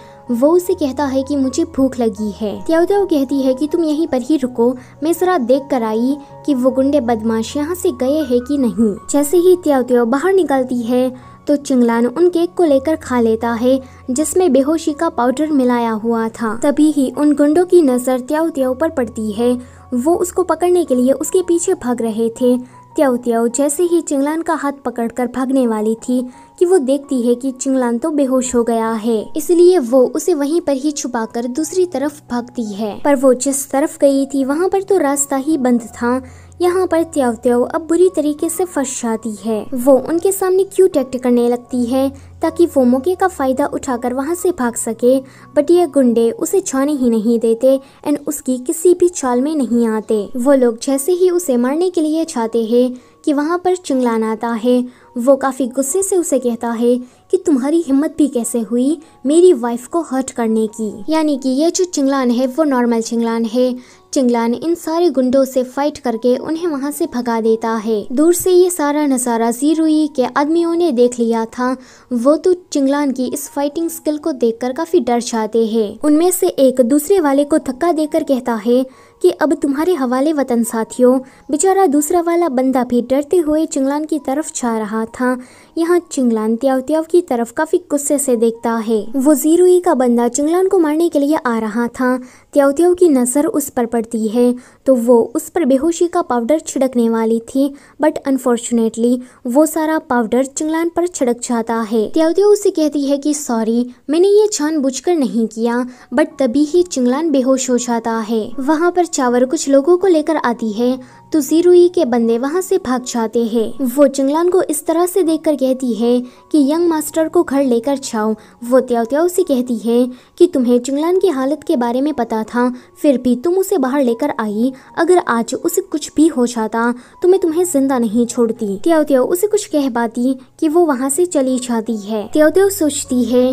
वो उसे कहता है कि मुझे भूख लगी है त्याव कहती है कि तुम यहीं पर ही रुको मैं ज़रा देख कर आई कि वो गुंडे बदमाश यहाँ से गए हैं कि नहीं जैसे ही त्याव बाहर निकलती है तो चिंगलान उन केक को लेकर खा लेता है जिसमें बेहोशी का पाउडर मिलाया हुआ था तभी ही उन गुंडों की नज़र त्याऊ त्याऊ पर पड़ती है वो उसको पकड़ने के लिए उसके पीछे भाग रहे थे त्याऊ त्याऊ जैसे ही चिंगलान का हाथ पकड़कर भागने वाली थी कि वो देखती है कि चिंगलान तो बेहोश हो गया है इसलिए वो उसे वहीं पर ही छुपाकर दूसरी तरफ भागती है पर वो जिस तरफ गई थी वहाँ पर तो रास्ता ही बंद था यहाँ पर त्याव त्याव अब बुरी तरीके से फंस जाती है वो उनके सामने क्यूट एक्ट करने लगती है ताकि वो मौके का फायदा उठाकर वहाँ से भाग सके बट ये गुंडे उसे छाने ही नहीं देते एंड उसकी किसी भी चाल में नहीं आते वो लोग जैसे ही उसे मारने के लिए चाहते है कि वहाँ पर चिंगलान आता है वो काफ़ी गुस्से से उसे कहता है कि तुम्हारी हिम्मत भी कैसे हुई मेरी वाइफ को हर्ट करने की यानी कि ये जो चिंगलान है वो नॉर्मल चिंगलान है चिंगलान इन सारे गुंडों से फाइट करके उन्हें वहाँ से भगा देता है दूर से ये सारा नज़ारा जीरुई के आदमियों ने देख लिया था वो तो चिंगलान की इस फाइटिंग स्किल को देख काफ़ी डर जाते हैं उनमें से एक दूसरे वाले को धक्का देकर कहता है कि अब तुम्हारे हवाले वतन साथियों बेचारा दूसरा वाला बंदा भी डरते हुए चिंगलान की तरफ जा रहा था यहाँ चिंगलान त्याव त्याव की तरफ काफी गुस्से से देखता है वो जीरो का बंदा चिंगलान को मारने के लिए आ रहा था त्याव त्याव की नजर उस पर पड़ती है तो वो उस पर बेहोशी का पाउडर छिड़कने वाली थी बट अनफॉर्चुनेटली वो सारा पाउडर चिंगलान पर छिड़क जाता है त्याव त्याव उसे कहती है की सॉरी मैंने ये छान नहीं किया बट तभी ही चिंगलान बेहोश हो जाता है वहाँ पर चावर कुछ लोगों को लेकर आती है तो जीरुई के बंदे वहाँ से भाग जाते हैं वो चिंगलान को इस तरह से देखकर कहती है कि यंग मास्टर को घर लेकर जाओ वो त्याव त्याव से कहती है कि तुम्हें चिंगलान की हालत के बारे में पता था फिर भी तुम उसे बाहर लेकर आई अगर आज उसे कुछ भी हो जाता तो मैं तुम्हें जिंदा नहीं छोड़ती त्याव त्याव उसे कुछ कह पाती की वो वहाँ से चली जाती है त्याव त्याव सोचती है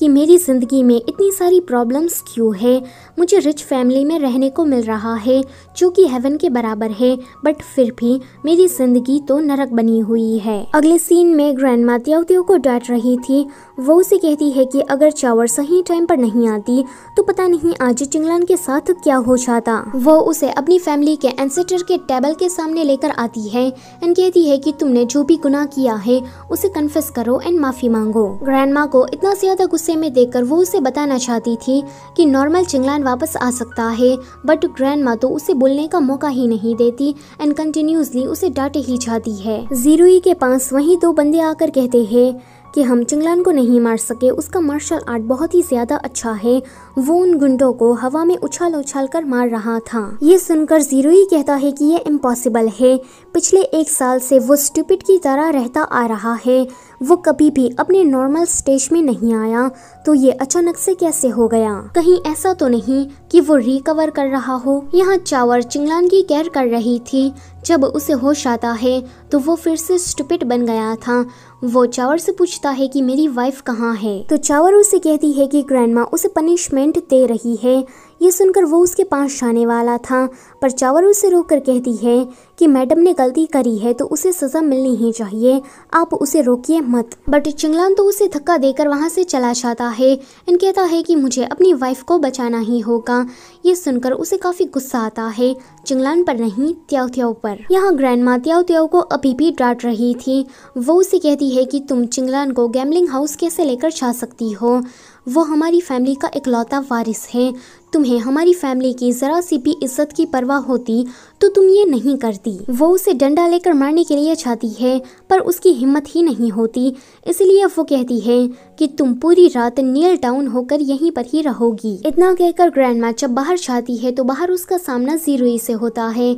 कि मेरी ज़िंदगी में इतनी सारी प्रॉब्लम्स क्यों है मुझे रिच फैमिली में रहने को मिल रहा है जो कि हेवन के बराबर है बट फिर भी मेरी ज़िंदगी तो नरक बनी हुई है अगले सीन में ग्रैंड माँ त्यावतियों को डांट रही थी वो उसे कहती है कि अगर चावर सही टाइम पर नहीं आती तो पता नहीं आज चिंगलान के साथ क्या हो जाता वो उसे अपनी फैमिली के एंसेटर के टेबल के सामने लेकर आती है एंड कहती है कि तुमने जो भी गुनाह किया है उसे कन्फेस करो एंड माफी मांगो ग्रैंड को इतना ज्यादा गुस्से गुस्से में देखकर वो उसे बताना चाहती थी कि नॉर्मल चिंगलान वापस आ सकता है बट ग्रैंड तो उसे बोलने का मौका ही नहीं देती एंड कंटिन्यूसली उसे डांटे ही जाती है जीरो के पास वही दो बंदे आकर कहते हैं कि हम चिंगलान को नहीं मार सके उसका मार्शल आर्ट बहुत ही ज़्यादा अच्छा है वो उन गुंडों को हवा में उछाल उछाल कर मार रहा था ये सुनकर जीरो ही कहता है कि ये इम्पॉसिबल है पिछले एक साल से वो स्टूपिड की तरह रहता आ रहा है वो कभी भी अपने नॉर्मल स्टेज में नहीं आया तो ये अचानक से कैसे हो गया कहीं ऐसा तो नहीं कि वो रिकवर कर रहा हो यहाँ चावर चिंगलान की केयर कर रही थी जब उसे होश आता है तो वो फिर से स्टुपिट बन गया था वो चावर से पूछता है कि मेरी वाइफ कहाँ है तो चावर उसे कहती है कि ग्रैंडमा उसे पनिशमेंट दे रही है ये सुनकर वो उसके पास जाने वाला था पर चावर उसे रोककर कहती है कि मैडम ने गलती करी है तो उसे सज़ा मिलनी ही चाहिए आप उसे रोकिए मत बट चिंगलान तो उसे धक्का देकर वहाँ से चला जाता है इन कहता है कि मुझे अपनी वाइफ को बचाना ही होगा ये सुनकर उसे काफ़ी गुस्सा आता है चिंगलान पर नहीं त्याव त्याव पर यहाँ ग्रैंड माँ त्याव त्याव को अभी भी डांट रही थी वो उसे कहती है कि तुम चिंगलान को गैमलिंग हाउस कैसे लेकर जा सकती हो वो हमारी फैमिली का इकलौता वारिस हैं तुम्हें हमारी फैमिली की ज़रा सी भी इज्जत की परवाह होती तो तुम ये नहीं करती वो उसे डंडा लेकर मारने के लिए चाहती है पर उसकी हिम्मत ही नहीं होती इसलिए वो कहती है कि तुम पूरी रात नील डाउन होकर यहीं पर ही रहोगी इतना कहकर ग्रैंड माँ जब बाहर जाती है तो बाहर उसका सामना जीरोई से होता है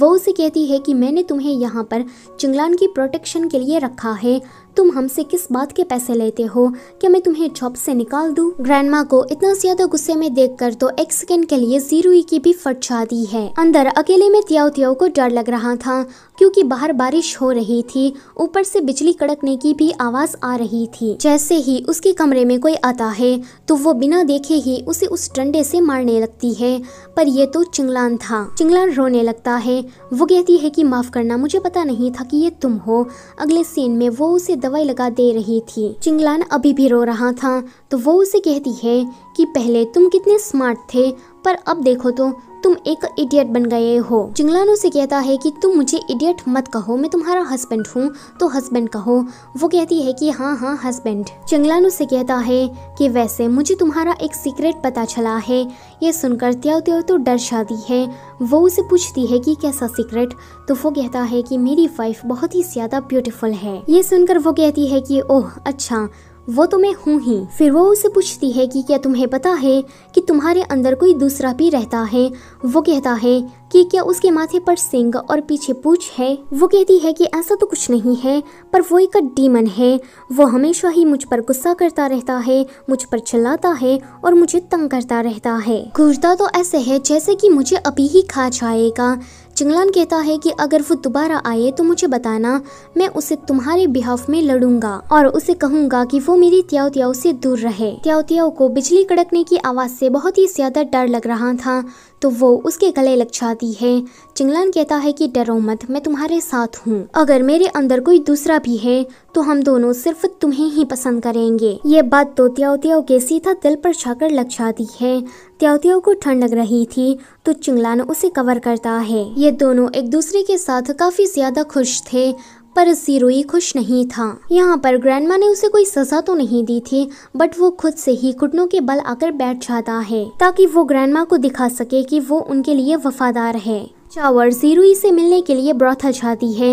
वो उसे कहती है कि मैंने तुम्हें यहाँ पर चिंगलान की प्रोटेक्शन के लिए रखा है तुम हमसे किस बात के पैसे लेते हो क्या मैं तुम्हें जॉब से निकाल दूं? ग्रैंडमा को इतना ज्यादा गुस्से में देखकर तो एक सेकेंड के लिए जीरो की भी फट जाती है अंदर अकेले में त्याव त्याव को डर लग रहा था क्योंकि बाहर बारिश हो रही थी ऊपर से बिजली कड़कने की भी आवाज आ रही थी जैसे ही उसके कमरे में कोई आता है तो वो बिना देखे ही उसे उस डंडे से मारने लगती है पर ये तो चिंगलान था चिंगलान रोने लगता है वो कहती है कि माफ़ करना मुझे पता नहीं था कि ये तुम हो अगले सीन में वो उसे दवाई लगा दे रही थी चिंगलान अभी भी रो रहा था तो वो उसे कहती है कि पहले तुम कितने स्मार्ट थे पर अब देखो तो तुम एक इडियट बन गए हो चिंगलान उसे कहता है कि तुम मुझे इडियट मत कहो मैं तुम्हारा हस्बैंड हूँ तो हस्बैंड कहो वो कहती है कि हाँ हाँ हस्बैंड चिंगलान उसे कहता है कि वैसे मुझे तुम्हारा एक सीक्रेट पता चला है ये सुनकर त्याव त्यो तो डर जाती है वो उसे पूछती है कि कैसा सीक्रेट तो वो कहता है कि मेरी वाइफ बहुत ही ज़्यादा ब्यूटीफुल है ये सुनकर वो कहती है कि ओह अच्छा वो तो मैं हूँ ही फिर वो उसे पूछती है कि क्या तुम्हें पता है कि तुम्हारे अंदर कोई दूसरा भी रहता है वो कहता है कि क्या उसके माथे पर सिंग और पीछे पूछ है वो कहती है कि ऐसा तो कुछ नहीं है पर वो एक डीमन है वो हमेशा ही मुझ पर गुस्सा करता रहता है मुझ पर चिल्लाता है और मुझे तंग करता रहता है घूरता तो ऐसे है जैसे की मुझे अभी ही खा जाएगा चिंगलान कहता है कि अगर वो दोबारा आए तो मुझे बताना मैं उसे तुम्हारे बिहाफ में लड़ूंगा और उसे कहूंगा कि वो मेरी त्याओ त्याओ से दूर रहे त्याओ त्याओ को बिजली कड़कने की आवाज से बहुत ही ज्यादा डर लग रहा था तो वो उसके गले लग जाती है चिंगलान कहता है कि डरो मत मैं तुम्हारे साथ हूँ अगर मेरे अंदर कोई दूसरा भी है तो हम दोनों सिर्फ तुम्हें ही पसंद करेंगे ये बात तो त्याओ त्याओ के सीधा दिल पर छाकर लग जाती है त्याओ त्याओ को ठंड लग रही थी तो चिंगलान उसे कवर करता है ये दोनों एक दूसरे के साथ काफी ज्यादा खुश थे पर सिरोई खुश नहीं था यहाँ पर ग्रैंडमा ने उसे कोई सजा तो नहीं दी थी बट वो खुद से ही घुटनों के बल आकर बैठ जाता है ताकि वो ग्रैंडमा को दिखा सके कि वो उनके लिए वफादार है चावर जीरोई से मिलने के लिए ब्रॉथल जाती है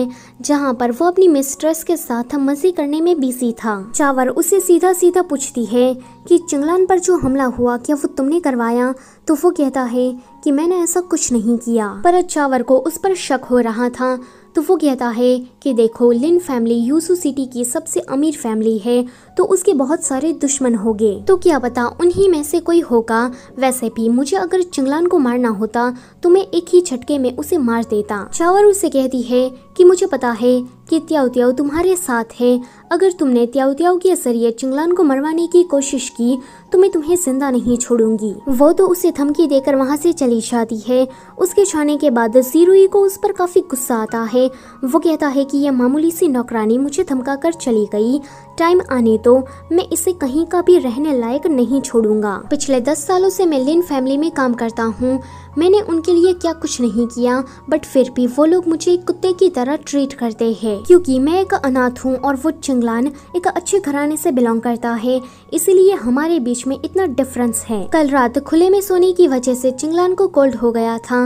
जहाँ पर वो अपनी मिस्ट्रेस के साथ मजे करने में बिजी था चावर उसे सीधा सीधा पूछती है कि चंगलान पर जो हमला हुआ क्या वो तुमने करवाया तो वो कहता है कि मैंने ऐसा कुछ नहीं किया पर चावर को उस पर शक हो रहा था तो वो कहता है कि देखो लिन फैमिली यूसू सिटी की सबसे अमीर फैमिली है तो उसके बहुत सारे दुश्मन गए तो क्या पता उन्हीं में से कोई होगा वैसे भी मुझे अगर चिंगलान को मारना होता तो मैं एक ही झटके में उसे मार देता चावर उसे कहती है कि मुझे पता है कि त्याओ त्याओ तुम्हारे साथ है अगर तुमने त्याओ त्याओ के जरिए चिंगलान को मरवाने की कोशिश की तो मैं तुम्हें जिंदा नहीं छोड़ूंगी वो तो उसे धमकी देकर वहाँ से चली जाती है उसके छाने के बाद जीरोई को उस पर काफ़ी गुस्सा आता है वो कहता है कि यह मामूली सी नौकरानी मुझे धमका कर चली गई टाइम आने तो, मैं इसे कहीं का भी रहने लायक नहीं छोड़ूंगा पिछले दस सालों से मैं लिन फैमिली में काम करता हूँ मैंने उनके लिए क्या कुछ नहीं किया बट फिर भी वो लोग मुझे कुत्ते की तरह ट्रीट करते हैं क्योंकि मैं एक अनाथ हूँ और वो चिंगलान एक अच्छे घराने से बिलोंग करता है इसीलिए हमारे बीच में इतना डिफरेंस है कल रात खुले में सोने की वजह से चिंगलान को कोल्ड हो गया था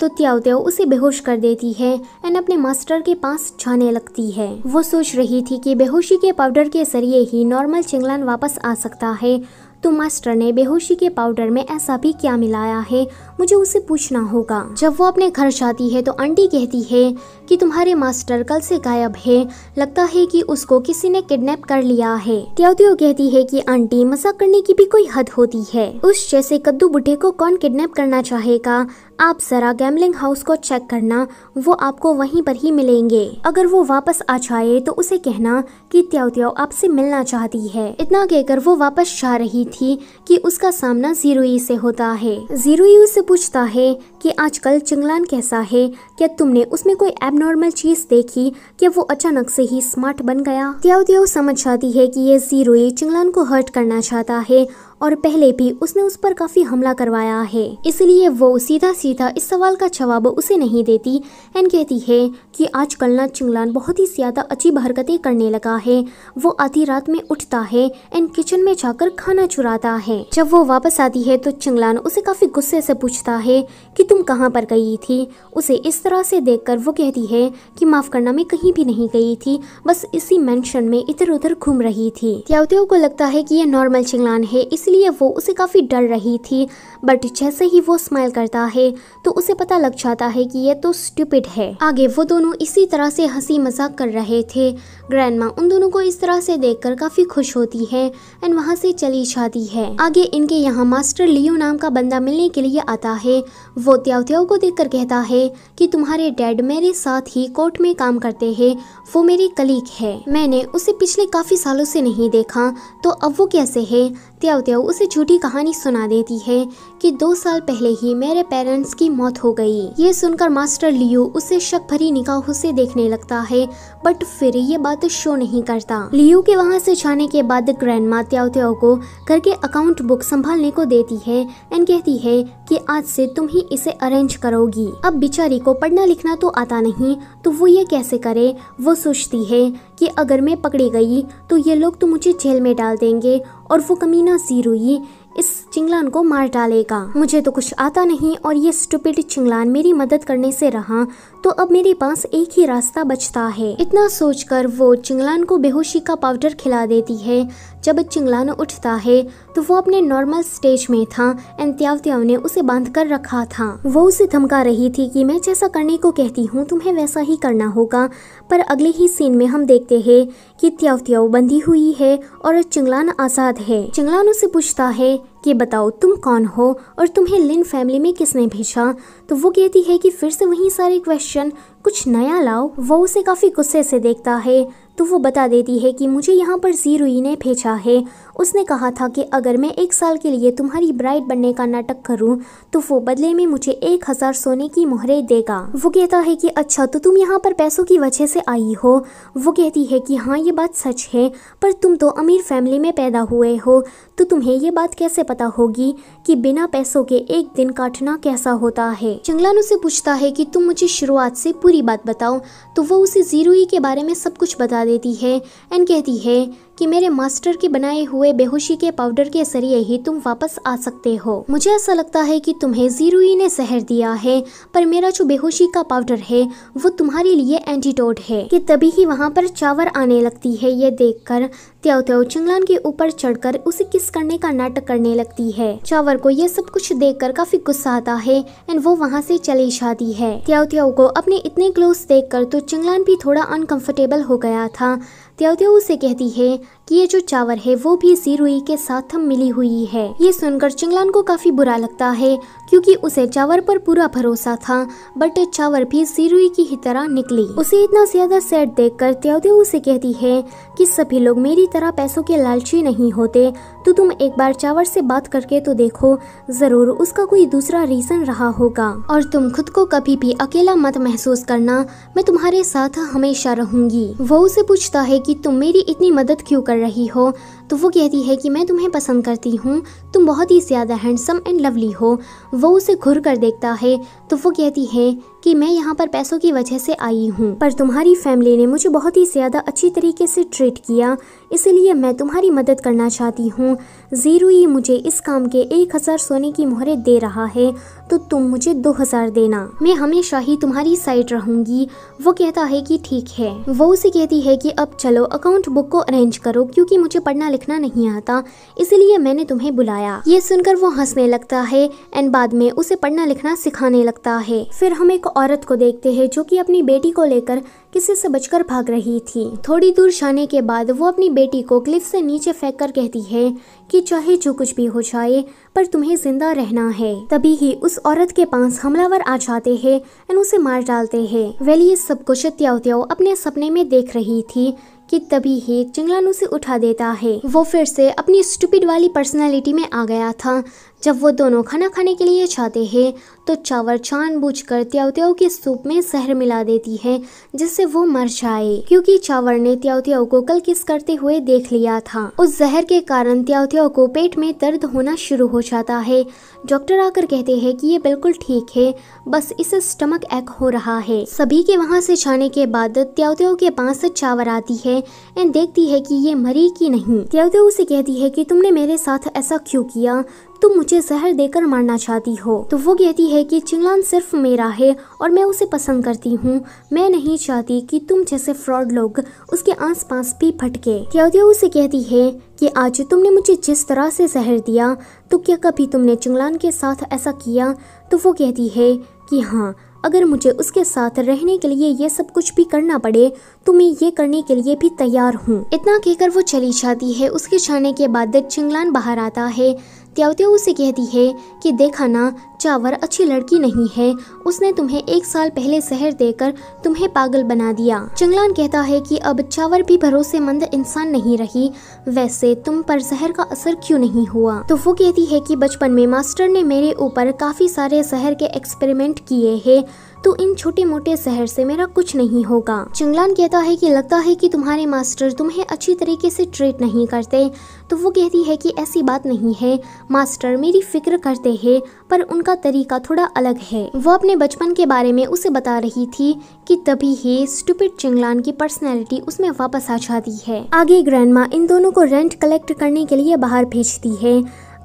तो त्याव त्याव उसे बेहोश कर देती है एंड अपने मास्टर के पास जाने लगती है वो सोच रही थी कि बेहोशी के पाउडर के जरिए ही नॉर्मल चिंगलान वापस आ सकता है तो मास्टर ने बेहोशी के पाउडर में ऐसा भी क्या मिलाया है मुझे उसे पूछना होगा जब वो अपने घर जाती है तो आंटी कहती है कि तुम्हारे मास्टर कल से गायब है लगता है कि उसको किसी ने किडनैप कर लिया है त्योत्यो कहती है कि आंटी मजाक करने की भी कोई हद होती है उस जैसे कद्दू बुढ़े को कौन किडनैप करना चाहेगा आप ज़रा गैमलिंग हाउस को चेक करना वो आपको वहीं पर ही मिलेंगे अगर वो वापस आ जाए तो उसे कहना कि त्याओ त्याओ आपसे मिलना चाहती है इतना कहकर वो वापस जा रही थी कि उसका सामना जीरोई e से होता है जीरोई e उसे पूछता है कि आजकल चिंगलान कैसा है क्या तुमने उसमें कोई एबनॉर्मल चीज देखी क्या वो अचानक से ही स्मार्ट बन गया त्याओ त्याओ समझ जाती है की ये जीरोई e चिंगलान को हर्ट करना चाहता है और पहले भी उसने उस पर काफी हमला करवाया है इसलिए वो सीधा सीधा इस सवाल का जवाब उसे नहीं देती एंड कहती है कि आज कलना चिंगलान बहुत ही ज़्यादा अजीब हरकतें करने लगा है वो आधी रात में उठता है एंड किचन में जाकर खाना चुराता है जब वो वापस आती है तो चिंगलान उसे काफी गुस्से से पूछता है कि तुम कहाँ पर गई थी उसे इस तरह से देखकर वो कहती है कि माफ करना मैं कहीं भी नहीं गई थी बस इसी मैंशन में इधर उधर घूम रही थी त्यावत्यो को लगता है की ये नॉर्मल चिंगलान है इसलिए इसलिए वो उसे काफ़ी डर रही थी बट जैसे ही वो स्माइल करता है तो उसे पता लग जाता है कि ये तो स्टूपिड है आगे वो दोनों इसी तरह से हंसी मजाक कर रहे थे ग्रैंडमा उन दोनों को इस तरह से देखकर काफ़ी खुश होती है एंड वहाँ से चली जाती है आगे इनके यहाँ मास्टर लियो नाम का बंदा मिलने के लिए आता है वो त्याव त्याव को देखकर कहता है कि तुम्हारे डैड मेरे साथ ही कोर्ट में काम करते हैं वो मेरी कलीग है मैंने उसे पिछले काफ़ी सालों से नहीं देखा तो अब वो कैसे है त्याव त्याव उसे झूठी कहानी सुना देती है कि दो साल पहले ही मेरे पेरेंट्स की मौत हो गई ये सुनकर मास्टर लियो उसे शक भरी निकाहों से देखने लगता है बट फिर ये बात शो नहीं करता लियो के वहाँ से जाने के बाद ग्रैंड माँ त्याव त्याव को घर के अकाउंट बुक संभालने को देती है एंड कहती है की आज से तुम ही इसे अरेंज करोगी अब बेचारी को पढ़ना लिखना तो आता नहीं तो वो ये कैसे करे वो सोचती है कि अगर मैं पकड़ी गई तो ये लोग तो मुझे जेल में डाल देंगे और वो कमीना सीरुई इस चिंगलान को मार डालेगा मुझे तो कुछ आता नहीं और ये स्टुपिड चिंगलान मेरी मदद करने से रहा तो अब मेरे पास एक ही रास्ता बचता है इतना सोचकर वो चिंगलान को बेहोशी का पाउडर खिला देती है जब चिंगलान उठता है तो वो अपने नॉर्मल स्टेज में था एंड त्याव त्याव ने उसे बांध कर रखा था वो उसे धमका रही थी कि मैं जैसा करने को कहती हूँ तुम्हें वैसा ही करना होगा पर अगले ही सीन में हम देखते हैं कि त्याव त्याव बंधी हुई है और चिंगलान आज़ाद है चिंगलान उसे पूछता है कि बताओ तुम कौन हो और तुम्हें लिन फैमिली में किसने भेजा तो वो कहती है कि फिर से वही सारे क्वेश्चन कुछ नया लाओ वो उसे काफ़ी गुस्से से देखता है तो वो बता देती है कि मुझे यहाँ पर जीरुई ने भेजा है उसने कहा था कि अगर मैं एक साल के लिए तुम्हारी ब्राइड बनने का नाटक करूं तो वो बदले में मुझे एक हजार सोने की मोहरे देगा वो कहता है कि अच्छा तो तुम यहाँ पर पैसों की वजह से आई हो वो कहती है कि हाँ ये बात सच है पर तुम तो अमीर फैमिली में पैदा हुए हो तो तुम्हें ये बात कैसे पता होगी कि बिना पैसों के एक दिन काटना कैसा होता है चंगलान उसे पूछता है कि तुम मुझे शुरुआत से पूरी बात बताओ तो वो उसे जीरोई के बारे में सब कुछ बता देती है एंड कहती है कि मेरे मास्टर के बनाए हुए बेहोशी के पाउडर के जरिए ही तुम वापस आ सकते हो मुझे ऐसा लगता है कि तुम्हें जीरो ने जहर दिया है पर मेरा जो बेहोशी का पाउडर है वो तुम्हारे लिए एंटीडोट है कि तभी ही वहाँ पर चावर आने लगती है ये देखकर त्यो त्यो चिंगलान के ऊपर चढ़कर उसे किस करने का नाटक करने लगती है चावर को यह सब कुछ देख काफी गुस्सा आता है एंड वो वहाँ से चली जाती है त्यो त्यो को अपने इतने क्लोज देख तो चिंगलान भी थोड़ा अनकम्फर्टेबल हो गया था त्योत्यो उसे कहती है कि ये जो चावर है वो भी जीरुई के साथ मिली हुई है ये सुनकर चिंगलान को काफी बुरा लगता है क्योंकि उसे चावर पर पूरा भरोसा था बट चावर भी जीरुई की ही तरह निकली उसे इतना ज्यादा सेट देख कर उसे कहती है कि सभी लोग मेरी तरह पैसों के लालची नहीं होते तो तुम एक बार चावर से बात करके तो देखो जरूर उसका कोई दूसरा रीजन रहा होगा और तुम खुद को कभी भी अकेला मत महसूस करना मैं तुम्हारे साथ हमेशा रहूंगी वो उसे पूछता है की तुम मेरी इतनी मदद क्यूँ कर कर रही हो तो वो कहती है कि मैं तुम्हें पसंद करती हूँ तुम बहुत ही ज़्यादा हैंडसम एंड लवली हो वो उसे घुर कर देखता है तो वो कहती है कि मैं यहाँ पर पैसों की वजह से आई हूँ पर तुम्हारी फैमिली ने मुझे बहुत ही ज़्यादा अच्छी तरीके से ट्रीट किया इसलिए मैं तुम्हारी मदद करना चाहती हूँ जीरो मुझे इस काम के एक हज़ार सोने की मोहरें दे रहा है तो तुम मुझे दो हज़ार देना मैं हमेशा ही तुम्हारी साइड रहूँगी वो कहता है कि ठीक है वो उसे कहती है कि अब चलो अकाउंट बुक को अरेंज करो क्योंकि मुझे पढ़ना लिखना नहीं आता इसलिए मैंने तुम्हें बुलाया ये सुनकर वो हंसने लगता है एंड बाद में उसे पढ़ना लिखना सिखाने लगता है फिर हम एक औरत को देखते हैं जो कि अपनी बेटी को लेकर किसी से बचकर भाग रही थी थोड़ी दूर जाने के बाद वो अपनी बेटी को क्लिफ से नीचे फेंक कर कहती है कि चाहे जो कुछ भी हो जाए पर तुम्हें जिंदा रहना है तभी ही उस औरत के पास हमलावर आ जाते हैं एंड उसे मार डालते हैं वेली सब कुछ त्याव त्याव अपने सपने में देख रही थी कि तभी ही चिंगलान उसे उठा देता है वो फिर से अपनी स्टूपिड वाली पर्सनालिटी में आ गया था जब वो दोनों खाना खाने के लिए जाते हैं तो चावर बूझ कर त्याव त्याव के सूप में जहर मिला देती है जिससे वो मर जाए क्योंकि चावर ने त्याव त्याव को कल किस करते हुए देख लिया था उस जहर के कारण त्याव त्याव को पेट में दर्द होना शुरू हो जाता है डॉक्टर आकर कहते हैं कि ये बिल्कुल ठीक है बस इसे स्टमक एक हो रहा है सभी के वहाँ से जाने के बाद त्याव त्याव के पास चावर आती है एंड देखती है कि ये मरी की नहीं त्याव त्याव उसे कहती है कि तुमने मेरे साथ ऐसा क्यों किया तुम मुझे जहर देकर मारना चाहती हो तो वो कहती है है कि चिंगलान सिर्फ मेरा है और मैं उसे पसंद करती हूँ मैं नहीं चाहती कि तुम जैसे फ्रॉड लोग उसके आसपास भी फटके त्यादिया उसे कहती है कि आज तुमने मुझे जिस तरह से जहर दिया तो क्या कभी तुमने चिंगलान के साथ ऐसा किया तो वो कहती है कि हाँ अगर मुझे उसके साथ रहने के लिए ये सब कुछ भी करना पड़े तो मैं ये करने के लिए भी तैयार हूँ इतना कहकर वो चली जाती है उसके छाने के बाद चिंगलान बाहर आता है त्योत्यो उसे कहती है कि देखा ना चावर अच्छी लड़की नहीं है उसने तुम्हें एक साल पहले शहर देकर तुम्हें पागल बना दिया चंगलान कहता है कि अब चावर भी भरोसेमंद इंसान नहीं रही वैसे तुम पर शहर का असर क्यों नहीं हुआ तो वो कहती है कि बचपन में मास्टर ने मेरे ऊपर काफी सारे शहर के एक्सपेरिमेंट किए हैं तो इन छोटे मोटे शहर से मेरा कुछ नहीं होगा चिंगलान कहता है कि लगता है कि तुम्हारे मास्टर तुम्हें अच्छी तरीके से ट्रीट नहीं करते तो वो कहती है कि ऐसी बात नहीं है मास्टर मेरी फिक्र करते हैं पर उनका तरीका थोड़ा अलग है वो अपने बचपन के बारे में उसे बता रही थी कि तभी ही स्टूपिड चिंगलान की पर्सनैलिटी उसमें वापस आ जाती है आगे ग्रैंड इन दोनों को रेंट कलेक्ट करने के लिए बाहर भेजती है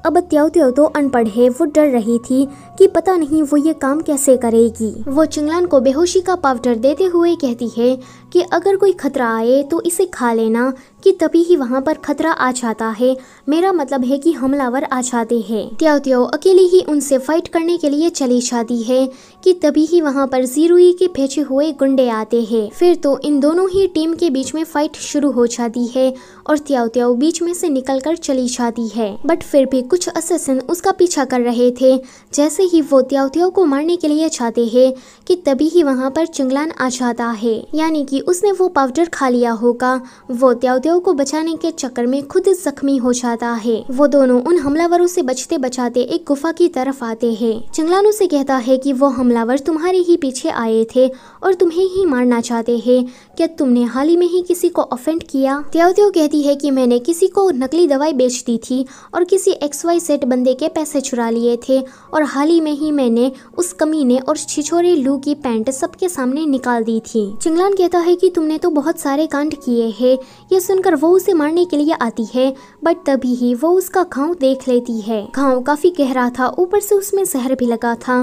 अब त्योत्यो तो अनपढ़ है वो डर रही थी कि पता नहीं वो ये काम कैसे करेगी वो चिंगलान को बेहोशी का पाउडर देते हुए कहती है कि अगर कोई खतरा आए तो इसे खा लेना कि तभी ही वहाँ पर खतरा आ जाता है मेरा मतलब है कि हमलावर आ जाते हैं त्यो त्यो अकेले ही उनसे फाइट करने के लिए चली जाती है कि तभी ही वहाँ पर जीरो के भेजे हुए गुंडे आते हैं फिर तो इन दोनों ही टीम के बीच में फाइट शुरू हो जाती है और त्याओ त्याओ बीच में से निकल कर चली जाती है बट फिर भी कुछ असन उसका पीछा कर रहे थे जैसे ही वो त्याओ त्याओ को मारने के लिए चाहते है की तभी ही वहाँ पर चिंगलान आ जाता है यानी की उसने वो पाउडर खा लिया होगा वो त्याओ उद्योग को बचाने के चक्कर में खुद जख्मी हो जाता है वो दोनों उन हमलावरों से बचते बचाते एक गुफा की तरफ आते हैं चंगलानू से कहता है कि वो हमलावर तुम्हारे ही पीछे आए थे और तुम्हें ही मारना चाहते हैं क्या तुमने हाल ही में ही किसी को ऑफेंड किया त्याव कहती है कि मैंने किसी को नकली दवाई बेच दी थी और किसी एक्स वाई सेट बंदे के पैसे चुरा लिए थे और हाल ही में ही मैंने उस कमीने और छिछोरे लू की पैंट सबके सामने निकाल दी थी चिंगलान कहता है कि तुमने तो बहुत सारे कांड किए हैं यह सुन सुनकर वो उसे मारने के लिए आती है बट तभी ही वो उसका घाव देख लेती है घाव काफी गहरा था ऊपर से उसमें जहर भी लगा था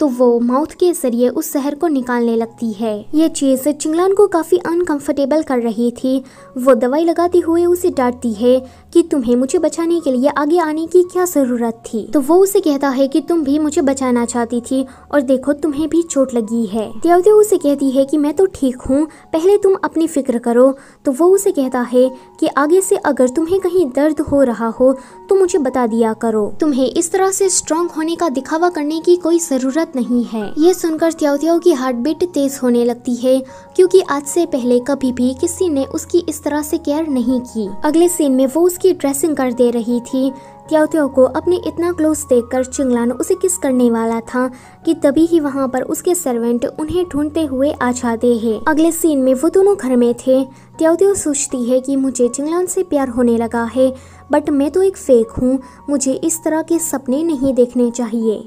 तो वो माउथ के जरिए उस शहर को निकालने लगती है ये चीज़ चिंगलान को काफ़ी अनकंफर्टेबल कर रही थी वो दवाई लगाते हुए उसे डांटती है कि तुम्हें मुझे बचाने के लिए आगे आने की क्या जरूरत थी तो वो उसे कहता है कि तुम भी मुझे बचाना चाहती थी और देखो तुम्हें भी चोट लगी है देवदेव उसे कहती है कि मैं तो ठीक हूँ पहले तुम अपनी फिक्र करो तो वो उसे कहता है कि आगे से अगर तुम्हें कहीं दर्द हो रहा हो तो मुझे बता दिया करो तुम्हें इस तरह से स्ट्रांग होने का दिखावा करने की कोई जरूरत नहीं है ये सुनकर त्याओ की हार्ट बीट तेज होने लगती है क्योंकि आज से पहले कभी भी किसी ने उसकी इस तरह से केयर नहीं की अगले सीन में वो उसके उसकी ड्रेसिंग कर दे रही थी त्याओ त्याओ को अपने इतना क्लोज देखकर चिंगलान उसे किस करने वाला था कि तभी ही वहां पर उसके सर्वेंट उन्हें ढूंढते हुए आ जाते हैं अगले सीन में वो दोनों घर में थे त्याओ त्याओ सोचती है कि मुझे चिंगलान से प्यार होने लगा है बट मैं तो एक फेक हूँ मुझे इस तरह के सपने नहीं देखने चाहिए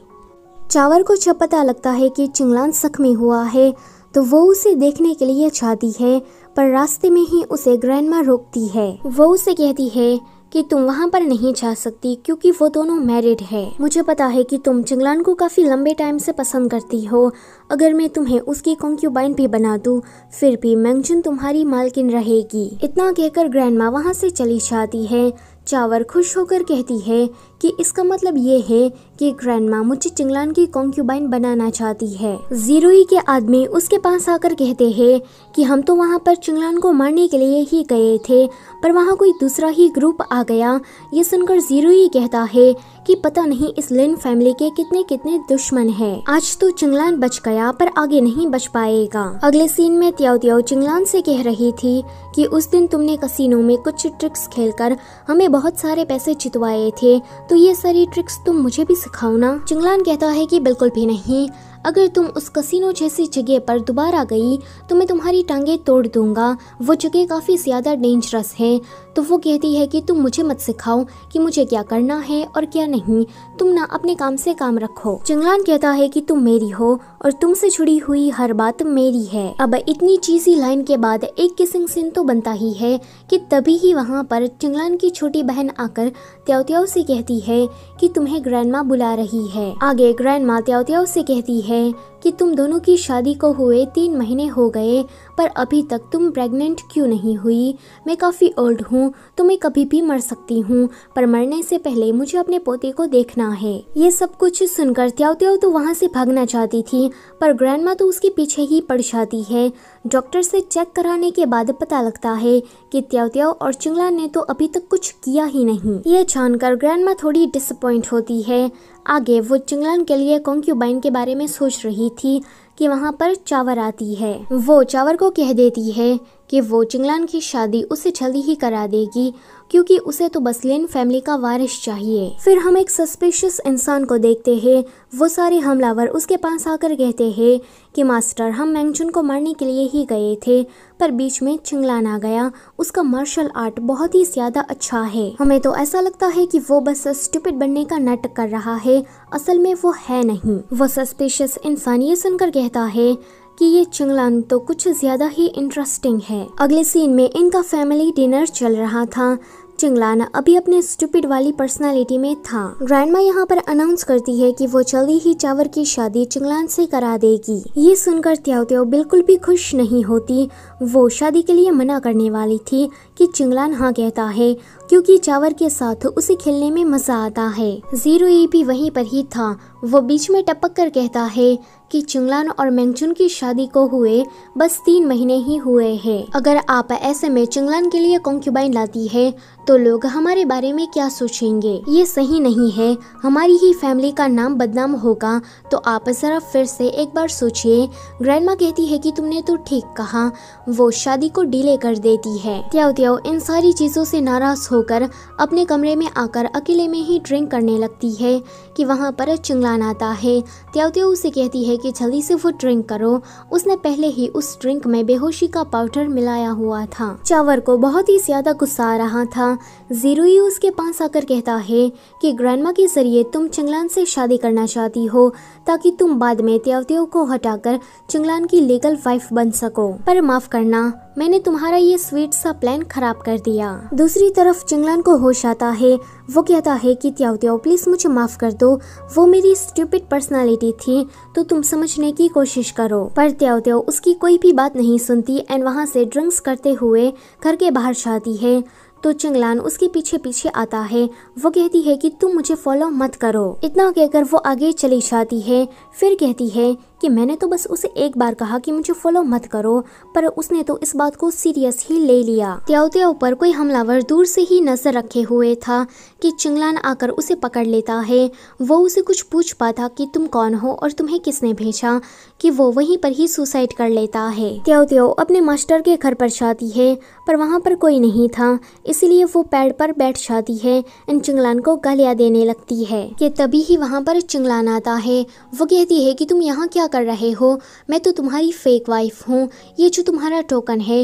चावर को जब पता लगता है कि चिंगलान जख्मी हुआ है तो वो उसे देखने के लिए जाती है पर रास्ते में ही उसे ग्रैंडमा रोकती है वो उसे कहती है कि तुम वहाँ पर नहीं जा सकती क्योंकि वो दोनों मैरिड है मुझे पता है कि तुम चिंगलान को काफ़ी लंबे टाइम से पसंद करती हो अगर मैं तुम्हें उसकी कॉन्क्यूबाइन भी बना दूँ फिर भी मैंगजुन तुम्हारी मालकिन रहेगी इतना कहकर ग्रैंडमा वहाँ से चली जाती है चावर खुश होकर कहती है कि इसका मतलब ये है कि ग्रैंडमा मुझे चिंगलान की कॉन्क्यूबाइन बनाना चाहती है जीरोई के आदमी उसके पास आकर कहते हैं कि हम तो वहाँ पर चिंगलान को मारने के लिए ही गए थे पर वहाँ कोई दूसरा ही ग्रुप आ गया ये सुनकर जीरोई कहता है कि पता नहीं इस लिन फैमिली के कितने कितने दुश्मन है आज तो चिंगलान बच गया पर आगे नहीं बच पाएगा अगले सीन में त्याओ त्याओ चिंगलान से कह रही थी कि उस दिन तुमने कसीनो में कुछ ट्रिक्स खेलकर हमें बहुत सारे पैसे जितवाए थे तो ये सारी ट्रिक्स तुम मुझे भी सिखाओ ना चिंगलान कहता है कि बिल्कुल भी नहीं अगर तुम उस कसिनो जैसी जगह पर दोबारा गई तो मैं तुम्हारी टांगे तोड़ दूंगा वो जगह काफ़ी ज़्यादा डेंजरस है तो वो कहती है कि तुम मुझे मत सिखाओ कि मुझे क्या करना है और क्या नहीं तुम ना अपने काम से काम रखो चंगलान कहता है कि तुम मेरी हो और तुमसे जुड़ी हुई हर बात मेरी है अब इतनी चीजी लाइन के बाद एक किसिंग सीन तो बनता ही है कि तभी ही वहाँ पर चंगलान की छोटी बहन आकर त्याव से कहती है कि तुम्हें ग्रैंड माँ बुला रही है आगे ग्रैंड माँ त्याव त्याव से कहती है कि तुम दोनों की शादी को हुए तीन महीने हो गए पर अभी तक तुम प्रेग्नेंट क्यों नहीं हुई मैं काफ़ी ओल्ड हूँ हूँ तो मैं कभी भी मर सकती हूँ पर मरने से पहले मुझे अपने पोते को देखना है ये सब कुछ सुनकर त्याव त्याव तो वहाँ से भागना चाहती थी पर ग्रैंड तो उसके पीछे ही पड़ जाती है डॉक्टर से चेक कराने के बाद पता लगता है कि त्याव त्याव और चिंगला ने तो अभी तक कुछ किया ही नहीं ये जानकर ग्रैंड थोड़ी डिसअपॉइंट होती है आगे वो चिंगलान के लिए कॉन्क्यूबाइन के बारे में सोच रही थी कि वहाँ पर चावर आती है वो चावर को कह देती है कि वो चिंगलान की शादी उसे जल्दी ही करा देगी क्योंकि उसे तो बसलेन फैमिली का वारिश चाहिए फिर हम एक सस्पिशियस इंसान को देखते हैं वो सारे हमलावर उसके पास आकर कहते हैं कि मास्टर हम मैंगचुन को मारने के लिए ही गए थे पर बीच में चिंगलान आ गया उसका मार्शल आर्ट बहुत ही ज़्यादा अच्छा है हमें तो ऐसा लगता है कि वो बस स्टूपिड बनने का नाटक कर रहा है असल में वो है नहीं वो सस्पिशियस इंसान ये सुनकर कहता है कि ये चिंगलान तो कुछ ज्यादा ही इंटरेस्टिंग है अगले सीन में इनका फैमिली डिनर चल रहा था चिंगलान अभी अपने स्टूपिड वाली पर्सनालिटी में था ग्रैंडमा यहाँ पर अनाउंस करती है कि वो जल्दी ही चावर की शादी चिंगलान से करा देगी ये सुनकर त्याओ त्याओ बिल्कुल भी खुश नहीं होती वो शादी के लिए मना करने वाली थी कि चिंगलान हाँ कहता है क्योंकि चावर के साथ उसे खेलने में मजा आता है जीरो ई e भी वहीं पर ही था वो बीच में टपक कर कहता है कि चिंगलान और मैंगचुन की शादी को हुए बस तीन महीने ही हुए हैं अगर आप ऐसे में चिंगलान के लिए कॉन्क्यूबाइन लाती है तो लोग हमारे बारे में क्या सोचेंगे ये सही नहीं है हमारी ही फैमिली का नाम बदनाम होगा तो आप जरा फिर से एक बार सोचिए माँ कहती है कि तुमने तो ठीक कहा वो शादी को डिले कर देती है त्याओ त्याओ इन सारी चीज़ों से नाराज़ होकर अपने कमरे में आकर अकेले में ही ड्रिंक करने लगती है कि वहाँ पर चिंगलान आता है त्याओ त्याओ उसे कहती है की छली से वो ड्रिंक करो उसने पहले ही उस ड्रिंक में बेहोशी का पाउडर मिलाया हुआ था चावर को बहुत ही ज्यादा गुस्सा आ रहा था जीरो उसके पास आकर कहता है कि ग्रैंडमा के ज़रिए तुम चंगलान से शादी करना चाहती हो ताकि तुम बाद में त्यावत्यो को हटाकर चंगलान की लीगल वाइफ बन सको पर माफ़ करना मैंने तुम्हारा ये स्वीट सा प्लान खराब कर दिया दूसरी तरफ चंगलान को होश आता है वो कहता है कि त्याव प्लीज़ मुझे माफ़ कर दो वो मेरी स्टूपिड पर्सनालिटी थी तो तुम समझने की कोशिश करो पर त्याव उसकी कोई भी बात नहीं सुनती एंड वहाँ से ड्रिंक्स करते हुए घर के बाहर जाती है तो चिंगलान उसके पीछे पीछे आता है वो कहती है कि तुम मुझे फॉलो मत करो इतना कहकर वो आगे चली जाती है फिर कहती है कि मैंने तो बस उसे एक बार कहा कि मुझे फॉलो मत करो पर उसने तो इस बात को सीरियस ही ले लिया त्याओ त्याओ पर कोई हमलावर दूर से ही नजर रखे हुए था कि चिंगलान आकर उसे पकड़ लेता है वो उसे कुछ पूछ पाता कि तुम कौन हो और तुम्हें किसने भेजा कि वो वहीं पर ही सुसाइड कर लेता है त्याओ त्याओ अपने मास्टर के घर पर जाती है पर वहाँ पर कोई नहीं था इसलिए वो पैड पर बैठ जाती है एंड चिंगलान को गालियाँ देने लगती है कि तभी ही वहाँ पर चिंगलान आता है वो कहती है कि तुम यहाँ क्या कर रहे हो मैं तो तुम्हारी फेक वाइफ हूँ ये जो तुम्हारा टोकन है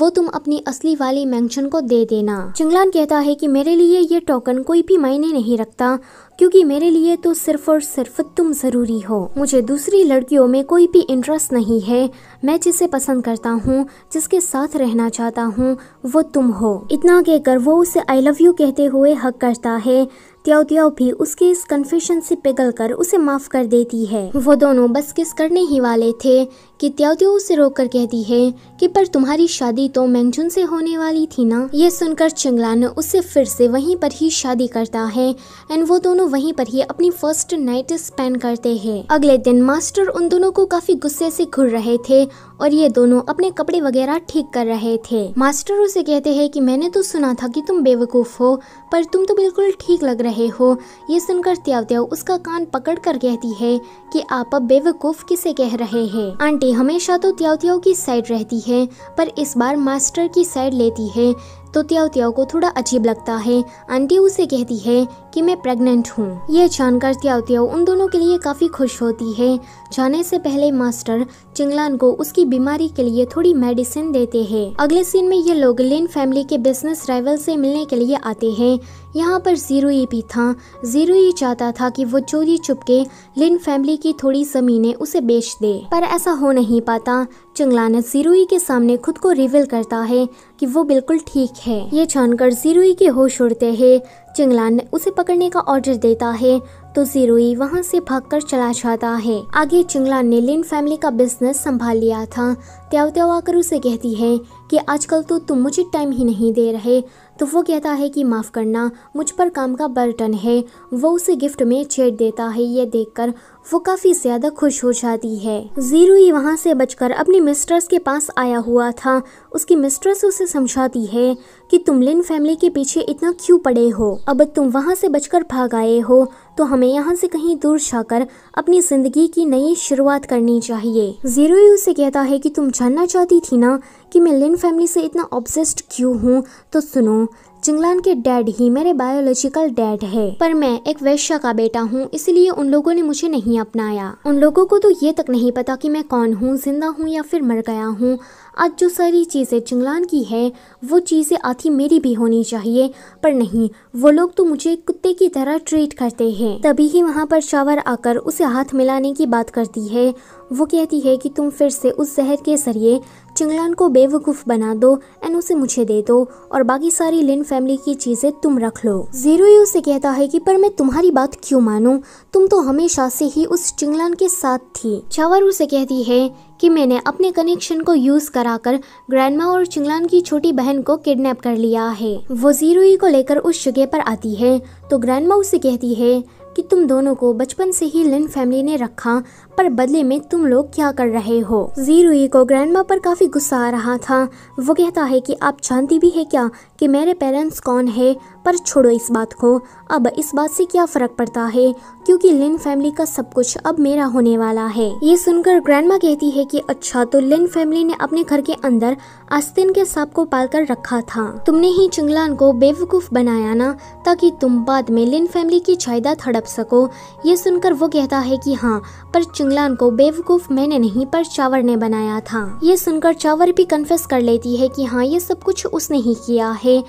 वो तुम अपनी असली वाली मैंशन को दे देना चिंगलान कहता है कि मेरे लिए ये टोकन कोई भी मायने नहीं रखता क्योंकि मेरे लिए तो सिर्फ और सिर्फ तुम ज़रूरी हो मुझे दूसरी लड़कियों में कोई भी इंटरेस्ट नहीं है मैं जिसे पसंद करता हूँ जिसके साथ रहना चाहता हूँ वो तुम हो इतना कहकर वो उसे आई लव यू कहते हुए हक करता है त्याओ त्याओ भी उसके इस कन्फेशन से पिघल कर उसे माफ कर देती है वो दोनों बस किस करने ही वाले थे कि त्यावत्यो उसे रोक कर कहती है कि पर तुम्हारी शादी तो मैंगजुन से होने वाली थी ना यह सुनकर चिंगलान उससे फिर से वहीं पर ही शादी करता है एंड वो दोनों वहीं पर ही अपनी फर्स्ट नाइट स्पेंड करते हैं अगले दिन मास्टर उन दोनों को काफी गुस्से से घुर रहे थे और ये दोनों अपने कपड़े वगैरह ठीक कर रहे थे मास्टर उसे कहते हैं कि मैंने तो सुना था कि तुम बेवकूफ़ हो पर तुम तो बिल्कुल ठीक लग रहे हो ये सुनकर त्याव त्याव उसका कान पकड़ कर कहती है कि आप अब बेवकूफ़ किसे कह रहे हैं आंटी आंटी हमेशा तो त्याव त्याव की साइड रहती है पर इस बार मास्टर की साइड लेती है तो त्याव त्याव को थोड़ा अजीब लगता है आंटी उसे कहती है कि मैं प्रेग्नेंट हूँ ये जानकर त्याओ उन दोनों के लिए काफ़ी खुश होती है जाने से पहले मास्टर चिंगलान को उसकी बीमारी के लिए थोड़ी मेडिसिन देते हैं अगले सीन में ये लोग लिन फैमिली के बिजनेस राइवल से मिलने के लिए आते हैं यहाँ पर जीरो ये भी था जीरो ये चाहता था कि वो चोरी चुपके लिन फैमिली की थोड़ी जमीने उसे बेच दे पर ऐसा हो नहीं पाता चिंगलान जीरोई के सामने खुद को रिवील करता है कि वो बिल्कुल ठीक है ये जानकर जीरोई के होश उड़ते हैं चिंगलान उसे पकड़ने का ऑर्डर देता है तो जीरोई वहां से भागकर चला जाता है आगे चिंगलान ने लिन फैमिली का बिजनेस संभाल लिया था त्याव त्याव आकर उसे कहती है कि आजकल तो तुम मुझे टाइम ही नहीं दे रहे तो वो कहता है कि माफ़ करना मुझ पर काम का बर्टन है वो उसे गिफ्ट में छेड़ देता है ये देखकर वो काफी ज्यादा खुश हो जाती है ही वहाँ से बचकर अपने मिस्ट्रेस के पास आया हुआ था उसकी मिस्ट्रेस उसे समझाती है कि तुम लिन फैमिली के पीछे इतना क्यों पड़े हो अब तुम वहाँ से बचकर भाग आए हो तो हमें यहाँ से कहीं दूर जाकर अपनी जिंदगी की नई शुरुआत करनी चाहिए ही उसे कहता है कि तुम जानना चाहती थी ना कि मैं लिन फैमिली से इतना ऑब्सेस्ड क्यों हूँ तो सुनो चिंगलान के डैड ही मेरे बायोलॉजिकल डैड है पर मैं एक वैश्य का बेटा हूँ इसलिए उन लोगों ने मुझे नहीं अपनाया उन लोगों को तो ये तक नहीं पता कि मैं कौन हूँ जिंदा हूँ या फिर मर गया हूँ आज जो सारी चीज़ें चिंगलान की है वो चीज़ें आती मेरी भी होनी चाहिए पर नहीं वो लोग तो मुझे कुत्ते की तरह ट्रीट करते हैं तभी ही वहाँ पर शावर आकर उसे हाथ मिलाने की बात करती है वो कहती है कि तुम फिर से उस जहर के जरिए चिंगलान को बेवकूफ़ बना दो एंड उसे मुझे दे दो और बाकी सारी लिन फैमिली की चीज़ें तुम रख लो जीरो ही उसे कहता है कि पर मैं तुम्हारी बात क्यों मानूं तुम तो हमेशा से ही उस चिंगलान के साथ थी चावर उसे कहती है कि मैंने अपने कनेक्शन को यूज़ कराकर ग्रैंडमा और चिंगलान की छोटी बहन को किडनैप कर लिया है वो जीरो को लेकर उस जगह पर आती है तो ग्रैंडमा उसे कहती है कि तुम दोनों को बचपन से ही लिन फैमिली ने रखा पर बदले में तुम लोग क्या कर रहे हो जीरुई को ग्रैंडमा पर काफी गुस्सा आ रहा था वो कहता है कि आप जानती भी है क्या कि मेरे पेरेंट्स कौन है पर छोड़ो इस बात को अब इस बात से क्या फर्क पड़ता है क्योंकि लिन फैमिली का सब कुछ अब मेरा होने वाला है ये सुनकर ग्रैंडमा कहती है कि अच्छा तो लिन फैमिली ने अपने घर के अंदर आस्तिन के सांप को पालकर रखा था तुमने ही चिंगलान को बेवकूफ बनाया ना ताकि तुम बाद में लिन फैमिली की जायदाद हड़प सको ये सुनकर वो कहता है की हाँ पर चिंगलान को बेवकूफ मैंने नहीं पर चावर ने बनाया था ये सुनकर चावर भी कन्फेस कर लेती है कि हाँ ये सब कुछ उसने ही किया है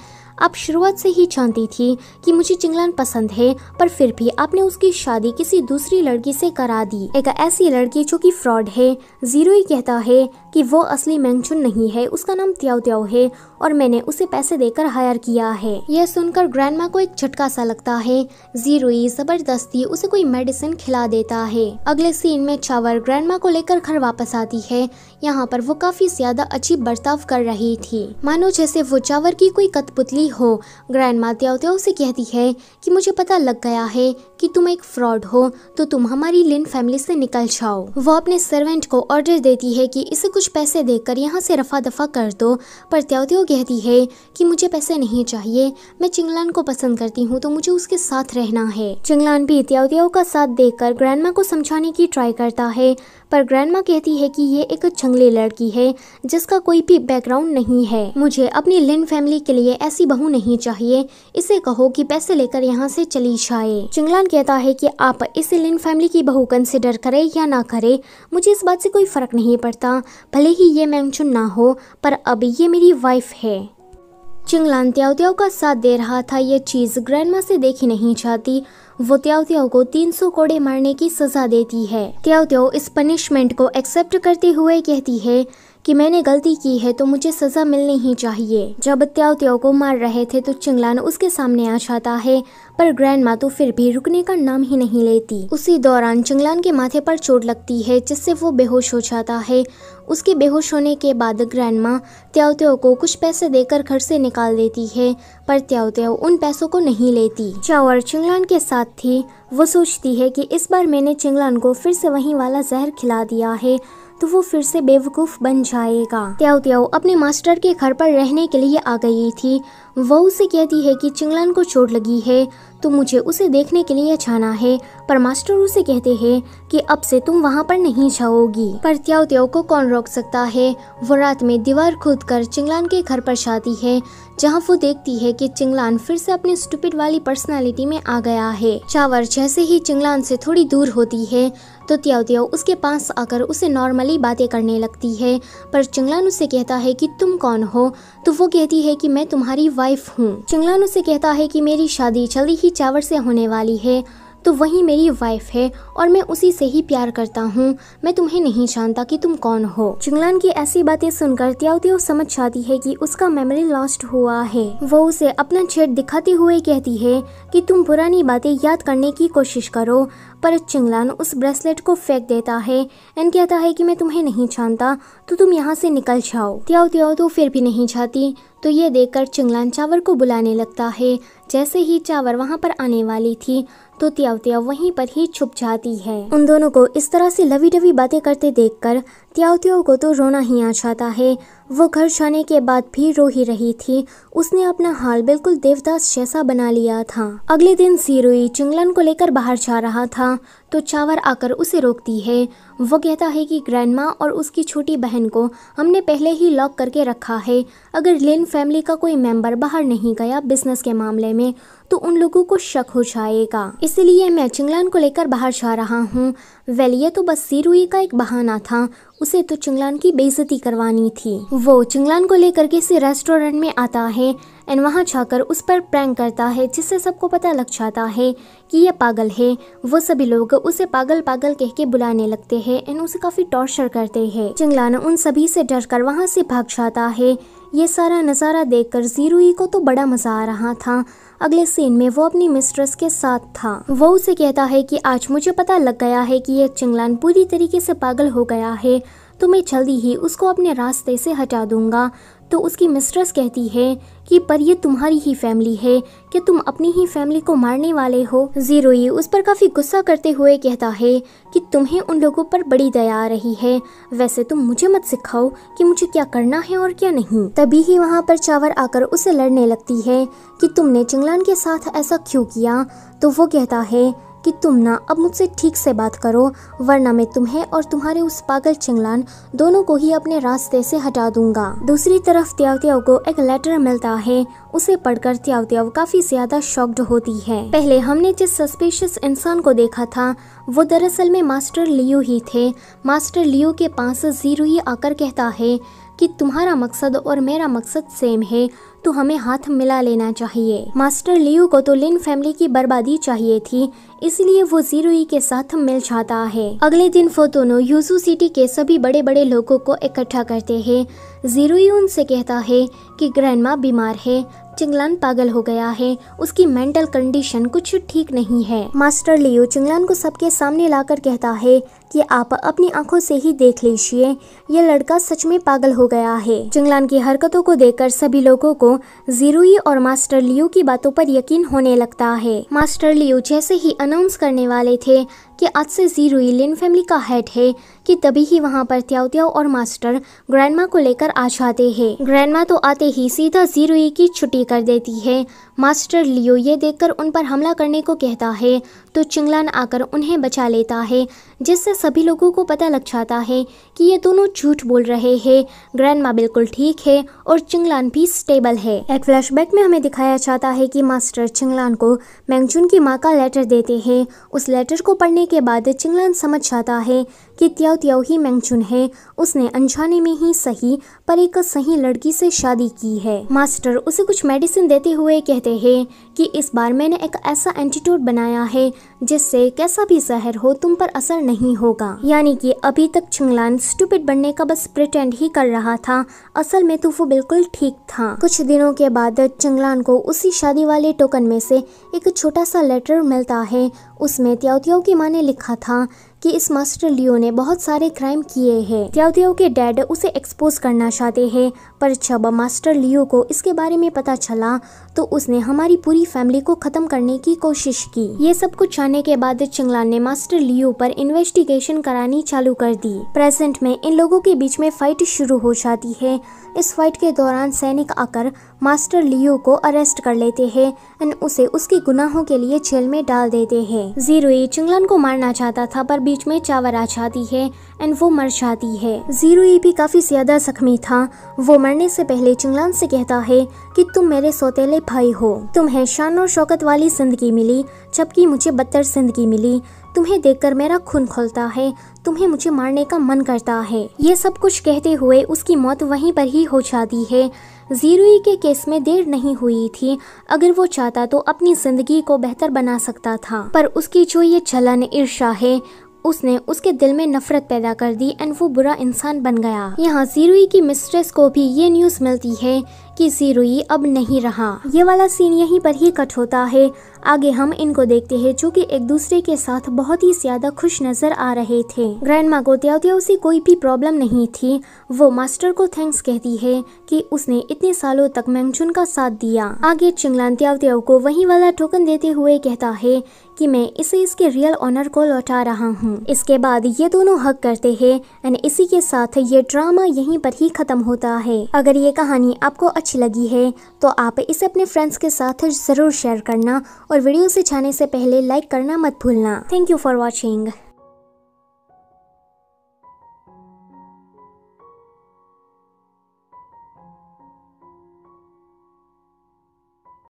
आप शुरुआत से ही जानती थी कि मुझे चिंगलान पसंद है पर फिर भी आपने उसकी शादी किसी दूसरी लड़की से करा दी एक ऐसी लड़की जो कि फ्रॉड है जीरो ही कहता है कि वो असली मैंगचुन नहीं है उसका नाम त्याव त्याव है और मैंने उसे पैसे देकर हायर किया है यह सुनकर ग्रैंड को एक झटका सा लगता है जीरोई जबरदस्ती उसे कोई मेडिसिन खिला देता है अगले सीन में चावर ग्रैंड को लेकर घर वापस आती है यहाँ पर वो काफी ज्यादा अच्छी बर्ताव कर रही थी मानो जैसे वो चावर की कोई कतपुतली हो ग्रैंड माँ उसे कहती है कि मुझे पता लग गया है कि तुम एक फ्रॉड हो तो तुम हमारी लिन फैमिली से निकल जाओ वो अपने सर्वेंट को ऑर्डर देती है कि इसे कुछ पैसे देकर यहाँ से रफा दफा कर दो पर त्यावत्यो कहती है कि मुझे पैसे नहीं चाहिए मैं चिंगलान को पसंद करती हूँ तो मुझे उसके साथ रहना है चिंगलान भी त्यावत्यो का साथ देकर ग्रैंड को समझाने की ट्राई करता है पर ग्रैंड कहती है की ये एक जंगली लड़की है जिसका कोई भी बैकग्राउंड नहीं है मुझे अपनी लिन फैमिली के लिए ऐसी बहू नहीं चाहिए इसे कहो कि पैसे लेकर यहाँ से चली जाए चिंगलान कहता है कि आप इसे लिन फैमिली की बहू कंसिडर करे या ना करे मुझे इस बात से कोई फ़र्क नहीं पड़ता भले ही ये मैं ना हो पर अब ये मेरी वाइफ है चिंगलान त्याव त्याव का साथ दे रहा था ये चीज़ ग्रैंडमा से देखी नहीं जाती वो त्यावत्याओं को 300 कोड़े मारने की सजा देती है त्यावत्याओ इस पनिशमेंट को एक्सेप्ट करते हुए कहती है कि मैंने गलती की है तो मुझे सजा मिलनी ही चाहिए जब त्याव त्याव को मार रहे थे तो चिंगलान उसके सामने आ जाता है पर ग्रैंड माँ तो फिर भी रुकने का नाम ही नहीं लेती उसी दौरान चिंगलान के माथे पर चोट लगती है जिससे वो बेहोश हो जाता है उसके बेहोश होने के बाद ग्रैंड माँ त्याव त्याव को कुछ पैसे देकर घर से निकाल देती है पर त्याव त्याव उन पैसों को नहीं लेती चावर चिंगलान के साथ थी वो सोचती है कि इस बार मैंने चिंगलान को फिर से वही वाला जहर खिला दिया है तो वो फिर से बेवकूफ बन जाएगा त्याओ त्याओ अपने मास्टर के घर पर रहने के लिए आ गई थी वो उसे कहती है कि चिंगलान को चोट लगी है तो मुझे उसे देखने के लिए जाना है पर मास्टर उसे कहते हैं कि अब से तुम वहाँ पर नहीं जाओगी पर त्याओ त्याओ को कौन रोक सकता है वो रात में दीवार खोद कर चिंगलान के घर पर जाती है जहाँ वो देखती है कि चिंगलान फिर से अपनी स्टूपिड वाली पर्सनालिटी में आ गया है चावर जैसे ही चिंगलान से थोड़ी दूर होती है तो त्याव उसके पास आकर उसे नॉर्मली बातें करने लगती है पर चिंगलान उसे कहता है कि तुम कौन हो तो वो कहती है कि मैं तुम्हारी वाइफ हूँ चिंगलान उसे कहता है कि मेरी शादी जल्दी ही चावर से होने वाली है तो वही मेरी वाइफ है और मैं उसी से ही प्यार करता हूँ मैं तुम्हें नहीं जानता कि तुम कौन हो चुंगलान की ऐसी बातें सुनकर त्याव समझ जाती है कि उसका मेमोरी लॉस्ट हुआ है वो उसे अपना चेट दिखाते हुए कहती है कि तुम पुरानी बातें याद करने की कोशिश करो पर चिंगलान उस ब्रेसलेट को फेंक देता है एंड कहता है कि मैं तुम्हें नहीं जानता तो तुम यहाँ से निकल जाओ त्याव त्याव तो फिर भी नहीं जाती तो ये देखकर चिंगलान चावर को बुलाने लगता है जैसे ही चावर वहाँ पर आने वाली थी तो त्याव त्याव वहीं पर ही छुप जाती है उन दोनों को इस तरह से लवी डवी बातें करते देखकर त्याव त्याव को तो रोना ही आ जाता है वो घर जाने के बाद भी रो ही रही थी उसने अपना हाल बिल्कुल देवदास जैसा बना लिया था अगले दिन सीरोई चिंगलन को लेकर बाहर जा रहा था तो चावर आकर उसे रोकती है वो कहता है कि ग्रैंडमा और उसकी छोटी बहन को हमने पहले ही लॉक करके रखा है अगर लिन फैमिली का कोई मेंबर बाहर नहीं गया बिजनेस के मामले में तो उन लोगों को शक हो जाएगा इसलिए मैं चिंगलान को लेकर बाहर जा रहा हूँ वेल ये तो बस सिरुई का एक बहाना था उसे तो चिंगलान की बेइज्जती करवानी थी वो चिंगलान को लेकर किसी रेस्टोरेंट में आता है एंड वहाँ जाकर उस पर प्रैंक करता है जिससे सबको पता लग जाता है कि यह पागल है वो सभी लोग उसे पागल पागल कह के बुलाने लगते हैं एंड उसे काफ़ी टॉर्चर करते हैं चिंगलान उन सभी से डर कर वहाँ से भाग जाता है ये सारा नज़ारा देखकर जीरुई को तो बड़ा मज़ा आ रहा था अगले सीन में वो अपनी मिस्ट्रेस के साथ था वो उसे कहता है कि आज मुझे पता लग गया है कि यह चिंगलान पूरी तरीके से पागल हो गया है तो मैं जल्दी ही उसको अपने रास्ते से हटा दूंगा तो उसकी मिस्ट्रेस कहती है कि पर ये तुम्हारी ही फैमिली है कि तुम अपनी ही फैमिली को मारने वाले हो जीरो ये उस पर काफ़ी गुस्सा करते हुए कहता है कि तुम्हें उन लोगों पर बड़ी दया आ रही है वैसे तुम मुझे मत सिखाओ कि मुझे क्या करना है और क्या नहीं तभी ही वहाँ पर चावर आकर उसे लड़ने लगती है कि तुमने चिंगलान के साथ ऐसा क्यों किया तो वो कहता है कि तुम ना अब मुझसे ठीक से बात करो वरना मैं तुम्हें और तुम्हारे उस पागल चिंगलान दोनों को ही अपने रास्ते से हटा दूंगा दूसरी तरफ त्याव त्याव को एक लेटर मिलता है उसे पढ़कर त्याव त्याव काफी ज्यादा शॉक्ड होती है पहले हमने जिस सस्पेशियस इंसान को देखा था वो दरअसल में मास्टर लियो ही थे मास्टर लियो के पास जीरो ही आकर कहता है कि तुम्हारा मकसद और मेरा मकसद सेम है तो हमें हाथ मिला लेना चाहिए मास्टर लियो को तो लिन फैमिली की बर्बादी चाहिए थी इसलिए वो जीरोई के साथ मिल जाता है अगले दिन फोतोनो यूसू सिटी के सभी बड़े बड़े लोगों को इकट्ठा करते हैं जीरोई उनसे कहता है कि ग्रैंडमा बीमार है चिंगलान पागल हो गया है उसकी मेंटल कंडीशन कुछ ठीक नहीं है मास्टर लियो चिंगलान को सबके सामने लाकर कहता है कि आप अपनी आंखों से ही देख लीजिए यह लड़का सच में पागल हो गया है चिंगलान की हरकतों को देखकर सभी लोगों को जीरोई और मास्टर लियो की बातों पर यकीन होने लगता है मास्टर लियो जैसे ही अनाउंस करने वाले थे कि आज से जीरोई लिन फैमिली का हेड है कि तभी ही वहां पर त्याव त्याव और मास्टर ग्रैंडमा को लेकर आ जाते हैं ग्रैंडमा तो आते ही सीधा जीरो की छुट्टी कर देती है मास्टर लियो ये देखकर उन पर हमला करने को कहता है तो चिंगलान आकर उन्हें बचा लेता है जिससे सभी लोगों को पता लग जाता है कि ये दोनों झूठ बोल रहे हैं ग्रैंड माँ बिल्कुल ठीक है और चिंगलान भी स्टेबल है एक फ्लैशबैक में हमें दिखाया जाता है कि मास्टर चिंगलान को मैंगचून की माँ का लेटर देते हैं उस लेटर को पढ़ने के बाद चिंगलान समझ जाता है कि त्याओ त्याओ ही मैंगचून है उसने अनजाने में ही सही पर एक सही लड़की से शादी की है मास्टर उसे कुछ मेडिसिन देते हुए कहते हैं कि इस बार मैंने एक ऐसा एंटीट्यूड बनाया है जिससे कैसा भी जहर हो तुम पर असर नहीं होगा यानी कि अभी तक छिंगलान स्टूपिड बनने का बस प्रिटेंड ही कर रहा था असल में तो वो बिल्कुल ठीक था कुछ दिनों के बाद चिंगलान को उसी शादी वाले टोकन में से एक छोटा सा लेटर मिलता है उसमें त्याउतियाओ की माँ ने लिखा था कि इस मास्टर लियो ने बहुत सारे क्राइम किए हैं त्याउतियाओ के डैड उसे एक्सपोज करना चाहते हैं पर जब मास्टर लियो को इसके बारे में पता चला तो उसने हमारी पूरी फैमिली को खत्म करने की कोशिश की ये सब कुछ आने के बाद चिंगला ने मास्टर लियो पर इन्वेस्टिगेशन करानी चालू कर दी प्रेजेंट में इन लोगों के बीच में फाइट शुरू हो जाती है इस फाइट के दौरान सैनिक आकर मास्टर लियो को अरेस्ट कर लेते हैं एंड उसे उसके गुनाहों के लिए जेल में डाल देते हैं जीरो चिंगलन को मारना चाहता था पर बीच में चावर आ जाती है एंड वो मर जाती है जीरो भी काफी ज्यादा जख्मी था वो मरने से पहले चिंगलन से कहता है कि तुम मेरे सौतेले भाई हो तुम्हें शान और शौकत वाली जिंदगी मिली जबकि मुझे बदतर जिंदगी मिली तुम्हें देखकर मेरा खून खोलता है तुम्हें मुझे मारने का मन करता है ये सब कुछ कहते हुए उसकी मौत वहीं पर ही हो जाती है जीरो के केस में देर नहीं हुई थी अगर वो चाहता तो अपनी जिंदगी को बेहतर बना सकता था पर उसकी जो ये चलन ईर्षा है उसने उसके दिल में नफरत पैदा कर दी एंड वो बुरा इंसान बन गया यहाँ सीरुई की मिस्ट्रेस को भी ये न्यूज मिलती है कि सीरुई अब नहीं रहा ये वाला सीन यहीं पर ही कट होता है आगे हम इनको देखते हैं जो कि एक दूसरे के साथ बहुत ही ज्यादा खुश नजर आ रहे थे ग्रैंड माँ को त्याव उसे कोई भी प्रॉब्लम नहीं थी वो मास्टर को थैंक्स कहती है कि उसने इतने सालों तक मैंगचुन का साथ दिया आगे चिंगलान त्याव को वही वाला टोकन देते हुए कहता है कि मैं इसे इसके रियल ऑनर को लौटा रहा हूँ इसके बाद ये दोनों हक करते हैं एंड इसी के साथ ये ड्रामा यहीं पर ही खत्म होता है अगर ये कहानी आपको अच्छी लगी है तो आप इसे अपने फ्रेंड्स के साथ ज़रूर शेयर करना और वीडियो से जाने से पहले लाइक करना मत भूलना थैंक यू फॉर वॉचिंग